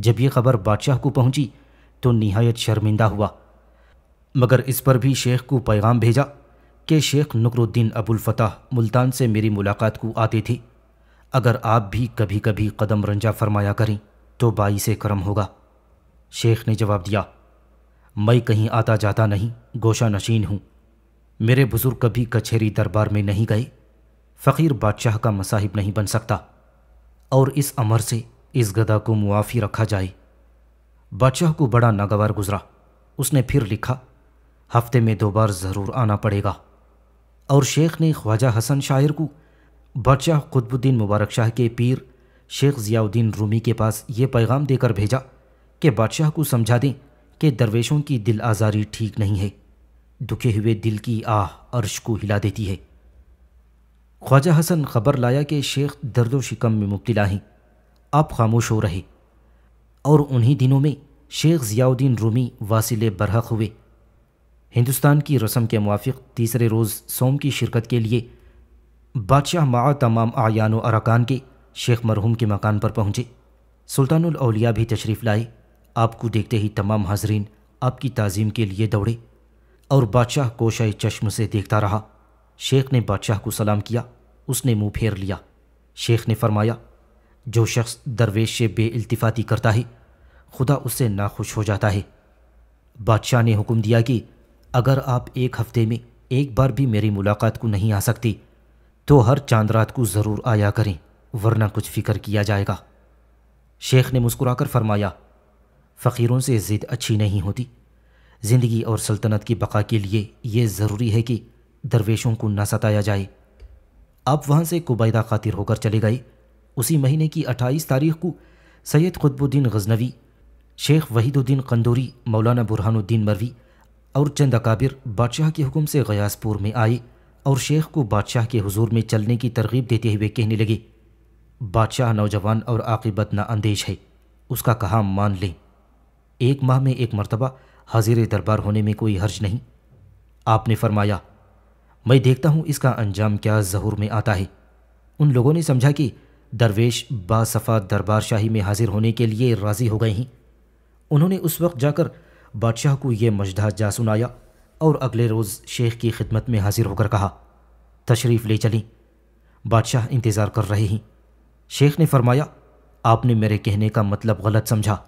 जब यह खबर बादशाह को पहुंची तो नहायत शर्मिंदा हुआ मगर इस पर भी शेख को पैगाम भेजा कि शेख नकरुद्दीन अबुलफ़तः मुल्तान से मेरी मुलाकात को आते थे अगर आप भी कभी कभी कदम रंजा फरमाया करें तो बाई से करम होगा शेख ने जवाब दिया मैं कहीं आता जाता नहीं गोशा नशीन हूँ मेरे बुजुर्ग कभी कचहरी दरबार में नहीं गए फ़कीर बादशाह का मसाहिब नहीं बन सकता और इस अमर से इस गदा को मुआफ़ी रखा जाए बादशाह को बड़ा नागवार गुजरा उसने फिर लिखा हफ्ते में दो बार ज़रूर आना पड़ेगा और शेख ने ख्वाजा हसन शायर को बादशाह कुतबुद्दीन मुबारक शाह के पीर शेख ज़ियाउद्दीन रूमी के पास ये पैगाम देकर भेजा कि बादशाह को समझा दें कि दरवेशों की दिल आज़ारी ठीक नहीं है दुखे हुए दिल की आह अर्श को हिला देती है ख्वाजा हसन खबर लाया कि शेख दर्द शिकम में मुबतला हैं आप खामोश हो रहे और उन्हीं दिनों में शेख ज़ियाउद्दीन रूमी वासिल बरहक हुए हिंदुस्तान की रस्म के मुआफ़ तीसरे रोज़ सोम की शिरकत के लिए बादशाह मा तमाम आयान व अरकान के शेख मरहूम के मकान पर पहुँचे सुल्तानुलौलिया भी तशरीफ़ लाए आपको देखते ही तमाम हाजरीन आपकी तज़ीम के लिए दौड़े और बादशाह कोशाई चश्म से देखता रहा शेख ने बादशाह को सलाम किया उसने मुंह फेर लिया शेख ने फरमाया जो शख्स दरवेश से बेअल्तफाती करता है खुदा उससे नाखुश हो जाता है बादशाह ने हुक्म दिया कि अगर आप एक हफ्ते में एक बार भी मेरी मुलाकात को नहीं आ सकती तो हर चांद रात को ज़रूर आया करें वरना कुछ फ़िक्र किया जाएगा शेख ने मुस्कुराकर फरमाया फ़कीरों से ज़िद अच्छी नहीं होती ज़िंदगी और सल्तनत की बका के लिए ये ज़रूरी है कि दरवेशों को न सताया जाए आप वहाँ से कुबैदा खातिर होकर चले गए उसी महीने की अट्ठाईस तारीख को सैयद खुतबुद्दीन गजनवी शेख वहीदुद्दीन कंदोरी मौलाना बुरहानुद्दीन मरवी और चंद अकाबिर बादशाह के हुक्म से गयासपुर में आए और शेख को बादशाह के हुजूर में चलने की तरगीब देते हुए कहने लगे बादशाह नौजवान और आकिबत ना अंदेश है उसका कहा मान लें एक माह में एक मरतबा हाजिर दरबार होने में कोई हर्ज नहीं आपने फरमाया मैं देखता हूँ इसका अंजाम क्या जहूर में आता है उन लोगों ने समझा कि दरवेश बासफ़ा दरबार शाही में हाजिर होने के लिए राज़ी हो गए हैं उन्होंने उस वक्त जाकर बादशाह को ये मजदा जा सुनाया और अगले रोज़ शेख की खिदमत में हाजिर होकर कहा तशरीफ़ ले चली बादशाह इंतज़ार कर रहे हैं शेख ने फरमाया आपने मेरे कहने का मतलब गलत समझा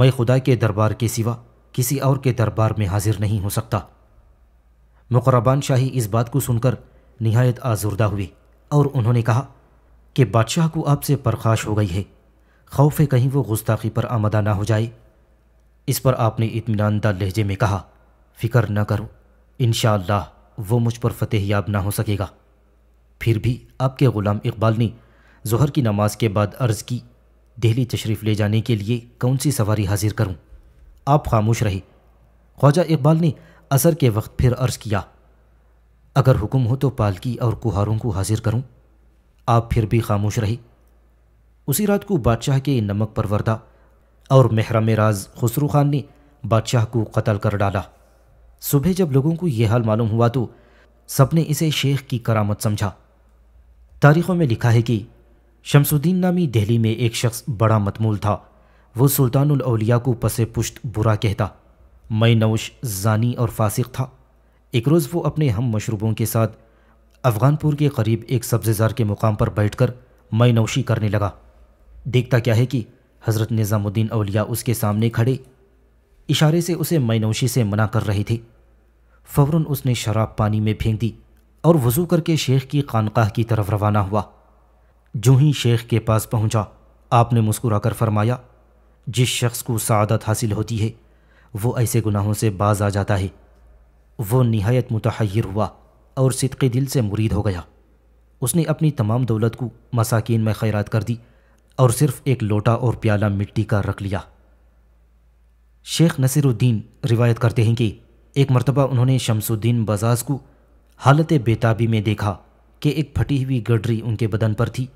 मैं खुदा के दरबार के सिवा किसी और के दरबार में हाजिर नहीं हो सकता मुकरबान शाही इस बात को सुनकर नहायत आजुर्दा हुए और उन्होंने कहा कि बादशाह को आपसे परखाश हो गई है खौफ है कहीं वो गुस्ताखी पर आमदा ना हो जाए इस पर आपने इतमानदा लहजे में कहा फ़िक्र न करो इन वो मुझ पर फतेह याब ना हो सकेगा फिर भी आपके ग़ुलाम इकबाल ने जहर की नमाज के बाद अर्ज़ की दिल्ली तशरीफ़ ले जाने के लिए कौन सी सवारी हाजिर करूँ आप खामोश रही ख्वाजा इकबाल ने असर के वक्त फिर अर्ज़ किया अगर हुक्म हो तो पालकी और कुहारों को हाजिर करूं आप फिर भी खामोश रही उसी रात को बादशाह के नमक परवरदा और महरम राज खसरू खान ने बादशाह को कत्ल कर डाला सुबह जब लोगों को यह हाल मालूम हुआ तो सबने इसे शेख की करामत समझा तारीखों में लिखा है कि शमसुद्दीन नामी दिल्ली में एक शख्स बड़ा मतमूल था वो सुल्तान अलिया को पसे पुश्त बुरा कहता मैं नौश जानी और फासिक था एक रोज़ वो अपने हम मशरूबों के साथ अफ़गानपुर के करीब एक सब्जेजार के मुकाम पर बैठ कर मैं नौशी करने लगा देखता क्या है कि हज़रत निज़ामुद्दीन अलिया उसके सामने खड़े इशारे से उसे नौशी से मना कर रहे थे फ़ौर उसने शराब पानी में फेंक दी और वज़ू करके शेख की खानकाह की तरफ रवाना हुआ जो ही शेख के पास पहुंचा आपने मुस्कुराकर फरमाया जिस शख्स को सादत हासिल होती है वो ऐसे गुनाहों से बाज आ जाता है वो नहायत मुतहर हुआ और सिदक़े दिल से मुरीद हो गया उसने अपनी तमाम दौलत को मसाकिन में खैरात कर दी और सिर्फ एक लोटा और प्याला मिट्टी का रख लिया शेख नसीरुद्दीन रिवायत करते हैं कि एक मरतबा उन्होंने शमसुद्दीन बजाज को हालत बेताबी में देखा कि एक फटी हुई गडरी उनके बदन पर थी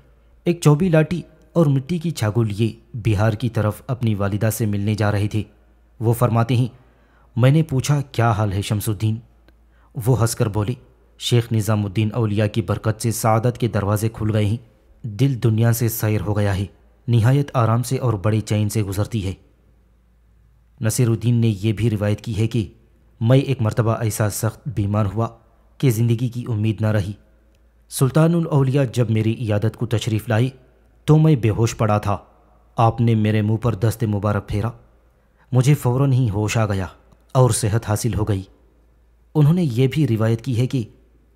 एक चौबी लाठी और मिट्टी की छागो लिए बिहार की तरफ अपनी वालिदा से मिलने जा रहे थे वो फरमाते हैं मैंने पूछा क्या हाल है शमसुद्दीन वो हंसकर बोले शेख निज़ामुद्दीन अलिया की बरकत से सादत के दरवाज़े खुल गए हैं दिल दुनिया से सैर हो गया है नहायत आराम से और बड़े चैन से गुजरती है नसीरुद्दीन ने यह भी रिवायत की है कि मैं एक मरतबा ऐसा सख्त बीमार हुआ कि ज़िंदगी की उम्मीद ना रही सुल्तान अलिया जब मेरी इयादत को तशरीफ़ लाई तो मैं बेहोश पड़ा था आपने मेरे मुंह पर दस्ते मुबारक फेरा मुझे फ़ौर ही होश आ गया और सेहत हासिल हो गई उन्होंने ये भी रिवायत की है कि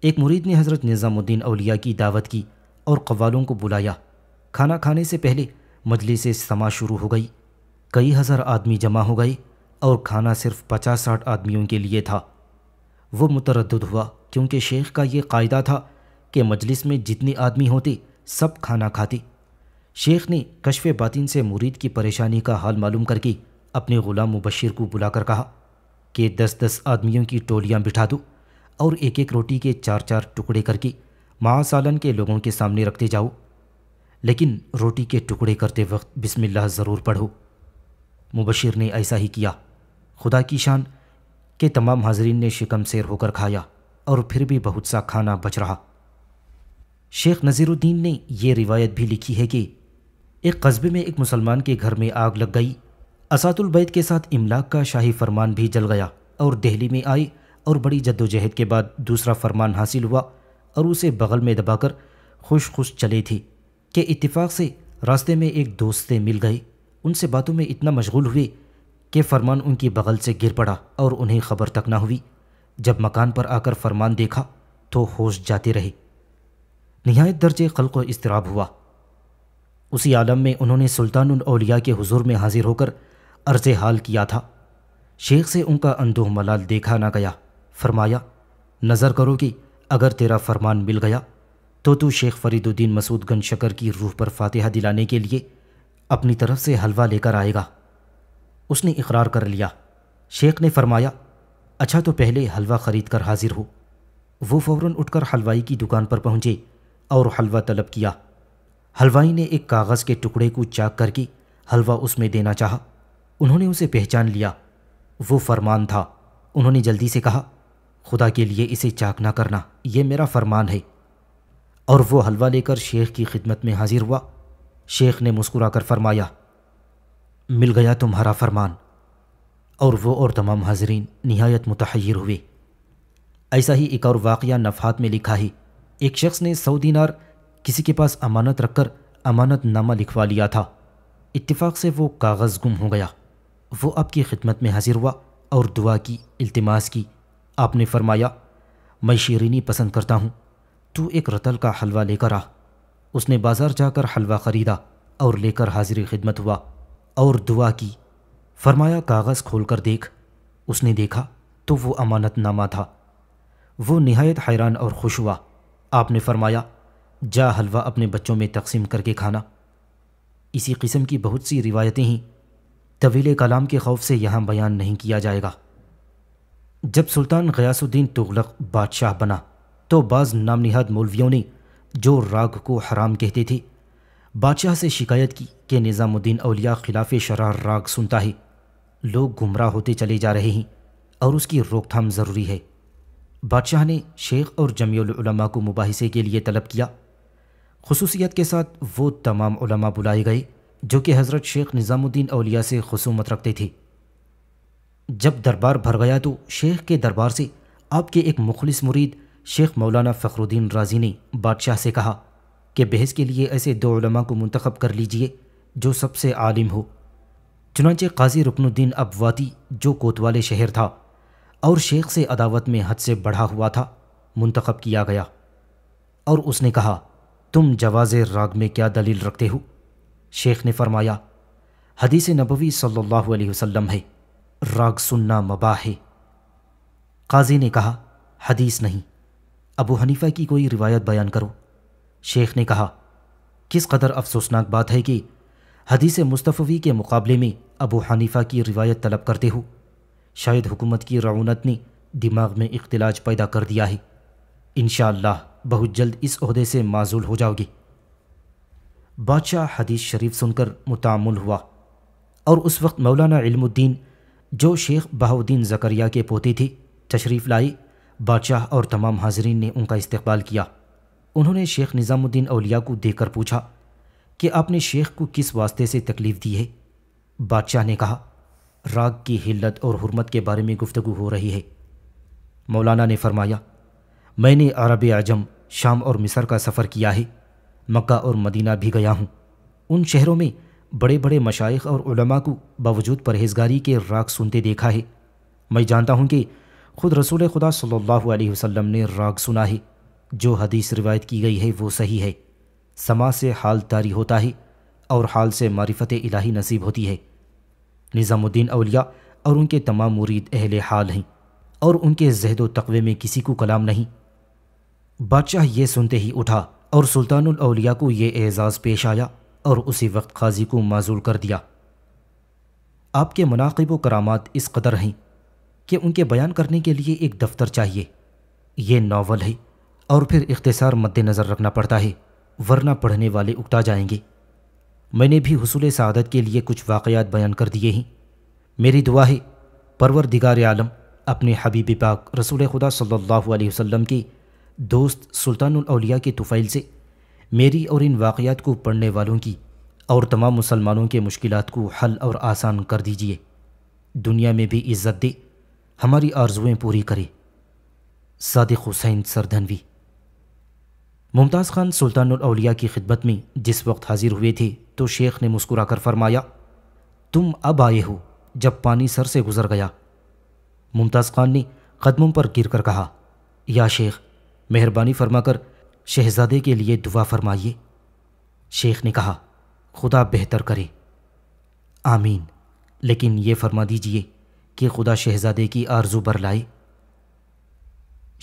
एक मुरीद ने हज़रत निज़ामुद्दीन अलिया की दावत की और कवालों को बुलाया खाना खाने से पहले मजलिस समा शुरू हो गई कई हज़ार आदमी जमा हो गए और खाना सिर्फ पचास साठ आदमियों के लिए था वो मुतरद हुआ क्योंकि शेख का ये कायदा था कि मजलिस में जितने आदमी होते सब खाना खाते शेख ने कशफ बातिन से मुरीद की परेशानी का हाल मालूम करके अपने ग़ुलाम मुबशर को बुलाकर कहा कि दस दस आदमियों की टोलियाँ बिठा दो और एक एक रोटी के चार चार टुकड़े करके महासालन के लोगों के सामने रखते जाओ लेकिन रोटी के टुकड़े करते वक्त बिस्मिल्लाह ज़रूर पढ़ो मुबशर ने ऐसा ही किया खुदा की शान के तमाम हाजरीन ने शिकम शेर होकर खाया और फिर भी बहुत सा खाना बच रहा शेख नज़ीरुद्दीन ने यह रिवायत भी लिखी है कि एक कस्बे में एक मुसलमान के घर में आग लग गई बैत के साथ इमलाक का शाही फरमान भी जल गया और दिल्ली में आई और बड़ी जद्दोजहद के बाद दूसरा फरमान हासिल हुआ और उसे बगल में दबाकर खुश खुश चली थी कि इत्तेफाक से रास्ते में एक दोस्त से मिल गए उनसे बातों में इतना मशगूल हुए कि फरमान उनकी बगल से गिर पड़ा और उन्हें खबर तक ना हुई जब मकान पर आकर फरमान देखा तो होश जाते रहे नहायत दर्जे खल को इसतराब हुआ उसी आलम में उन्होंने सुल्तान अलिया के हुजूर में हाजिर होकर अर्ज हाल किया था शेख से उनका अंदोह मलाल देखा ना गया फरमाया नज़र करो कि अगर तेरा फरमान मिल गया तो तू शेख फरीदुद्दीन मसूद गन शकर की रूह पर फातिहा दिलाने के लिए अपनी तरफ से हलवा लेकर आएगा उसने इकरार कर लिया शेख ने फरमाया अच्छा तो पहले हलवा ख़रीद कर हाजिर हो वो फौरन उठकर हलवाई की दुकान पर पहुँचे और हलवा तलब किया हलवाई ने एक कागज़ के टुकड़े को चाक करके हलवा उसमें देना चाहा उन्होंने उसे पहचान लिया वो फरमान था उन्होंने जल्दी से कहा खुदा के लिए इसे चाक ना करना यह मेरा फरमान है और वो हलवा लेकर शेख की खिदमत में हाजिर हुआ शेख ने मुस्कुरा कर फरमाया मिल गया तुम्हारा फरमान और वो और तमाम हाजरीन नहायत मुतहर हुए ऐसा ही एक और वाकया नफ़ात में लिखा है एक शख्स ने सऊदीनार दिनार किसी के पास अमानत रखकर अमानत नामा लिखवा लिया था इत्तेफाक से वो कागज़ गुम हो गया वो आपकी खिदमत में हाजिर हुआ और दुआ की अल्तमास की आपने फरमाया मैं शीरीनी पसंद करता हूँ तू एक रतल का हलवा लेकर आ उसने बाज़ार जाकर हलवा ख़रीदा और लेकर हाजिर खिदमत हुआ और दुआ की फरमाया कागज़ खोल कर देख उसने देखा तो वो अमानत नामा था वो नहायत हैरान और खुश हुआ आपने फरमाया जा हलवा अपने बच्चों में तकसीम करके खाना इसी किस्म की बहुत सी रिवायतें ही तवील कलाम के खौफ से यहाँ बयान नहीं किया जाएगा जब सुल्तान गयासुद्दीन तुगलक बादशाह बना तो बाज़ नाम निहाद मौलवियों ने जो राग को हराम कहते थे बादशाह से शिकायत की कि निज़ामुद्दीन अलिया खिलाफ शरार राग सुनता है लोग गुमराह होते चले जा रहे हैं और उसकी रोकथाम ज़रूरी है बादशाह ने शेख और जमीलमा को मुबासे के लिए तलब किया खसूसियत के साथ वो तमाम उलमा बुलाई गई जो कि हज़रत शेख निज़ामुद्दीन अलिया से खसूमत रखते थे जब दरबार भर गया तो शेख के दरबार से आपके एक मुखलिस मुरीद शेख मौलाना फ़खरुद्दीन राजी ने बादशाह से कहा कि बहस के लिए ऐसे दो उलमा को मंतखब कर लीजिए जो सबसे आलिम हो चुनाचे काजी रुकनुद्दीन अबवाती जो कोतवाले शहर था और शेख से अदावत में हद से बढ़ा हुआ था मंतखब किया गया और उसने कहा तुम जवाज़ राग में क्या दलील रखते हो शेख ने फरमाया हदीस नबवी सल्लल्लाहु अलैहि वसल्लम है राग सुनना मबा है काजी ने कहा हदीस नहीं अबू हनीफा की कोई रिवायत बयान करो शेख ने कहा किस कदर अफसोसनाक बात है कि हदीस मुस्तफ़ी के मुकाबले में अबू हनीफा की रिवायत तलब करते हो शायद हुकूमत की रौनत ने दिमाग में इख्तलाज पैदा कर दिया है इन बहुत जल्द इस अहदे से माजूल हो जाओगी बादशाह हदीस शरीफ सुनकर मुतामुल हुआ और उस वक्त मौलाना इल्मुद्दीन जो शेख बहाउद्दीन जकरिया के पोती थी तशरीफ़ लाई बादशाह और तमाम हाजरीन ने उनका इस्तकबाल किया उन्होंने शेख निज़ामुद्दीन अलिया को देखकर पूछा कि आपने शेख को किस वास्ते से तकलीफ़ दी है बादशाह ने कहा राग की हिल्लत और हरमत के बारे में गुफ्तु हो रही है मौलाना ने फरमाया मैंने अरब आजम शाम और मिस्र का सफ़र किया है मक्का और मदीना भी गया हूँ उन शहरों में बड़े बड़े मशाइ और उलमा को बावजूद परहेजगारी के राग सुनते देखा है मैं जानता हूँ कि खुद रसूल खुदा सल्लल्लाहु अलैहि वसल्लम ने राग सुना है जो हदीस रिवायत की गई है वो सही है समा से हाल तारी होता है और हाल से मारिफत इलाही नसीब होती है निज़ामुद्दीन अलिया और उनके तमाम मुरीद अहल हाल हैं और उनके जहद तकवे में किसी को कलाम नहीं बादशाह ये सुनते ही उठा और सुल्तानुल अलिया को ये एजाज़ पेश आया और उसी वक्त काजी को माजूल कर दिया आपके मनाकब व करामात इस कदर हैं कि उनके बयान करने के लिए एक दफ्तर चाहिए ये नावल है और फिर इख्तसार मद्देनज़र रखना पड़ता है वरना पढ़ने वाले उकटा जाएंगे मैंने भी हसूल सदत के लिए कुछ वाक़ात बयान कर दिए हैं मेरी दुआ है परवर दिगार आलम अपने हबीब पाक रसूल खुदा सल्लल्लाहु अलैहि वसल्लम की दोस्त सुल्तानौलिया की तुफ़ैल से मेरी और इन वाक़ात को पढ़ने वालों की और तमाम मुसलमानों के मुश्किल को हल और आसान कर दीजिए दुनिया में भी इज़्ज़त दे हमारी आर्जुएँ पूरी करे सादिक हुसैन सरधनवी मुमताज़ खान सुल्तानौलिया की खिदमत में जिस वक्त हाजिर हुए थे तो शेख ने मुस्कुरा कर फरमाया तुम अब आए हो जब पानी सर से गुज़र गया मुमताज़ खान ने कदमों पर गिर कर कहा या शेख मेहरबानी फरमाकर शहजादे के लिए दुआ फरमाइए शेख ने कहा खुदा बेहतर करे आमीन लेकिन ये फरमा दीजिए कि खुदा शहजादे की आरजू बर लाए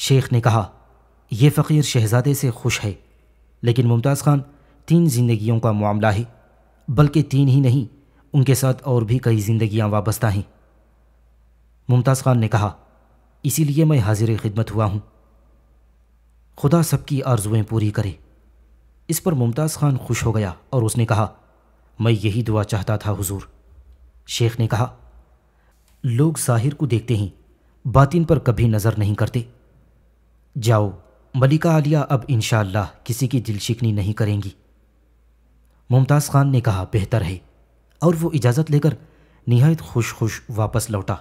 शेख ने कहा यह फ़कीर शहजादे से खुश है लेकिन मुमताज़ ख़ान तीन जिंदगियों का मामला है बल्कि तीन ही नहीं उनके साथ और भी कई जिंदगियां वाबस्ता हैं मुमताज़ ख़ान ने कहा इसीलिए मैं हाजिर खिदमत हुआ हूँ खुदा सबकी आरजुएं पूरी करे इस पर मुमताज़ खान खुश हो गया और उसने कहा मैं यही दुआ चाहता था हुजूर शेख ने कहा लोग ज़ाहिर को देखते ही बातिन पर कभी नज़र नहीं करते जाओ मलिका आलिया अब इन किसी की दिल शिकनी नहीं करेंगी मुमताज़ खान ने कहा बेहतर है और वो इजाज़त लेकर नहायत खुश खुश वापस लौटा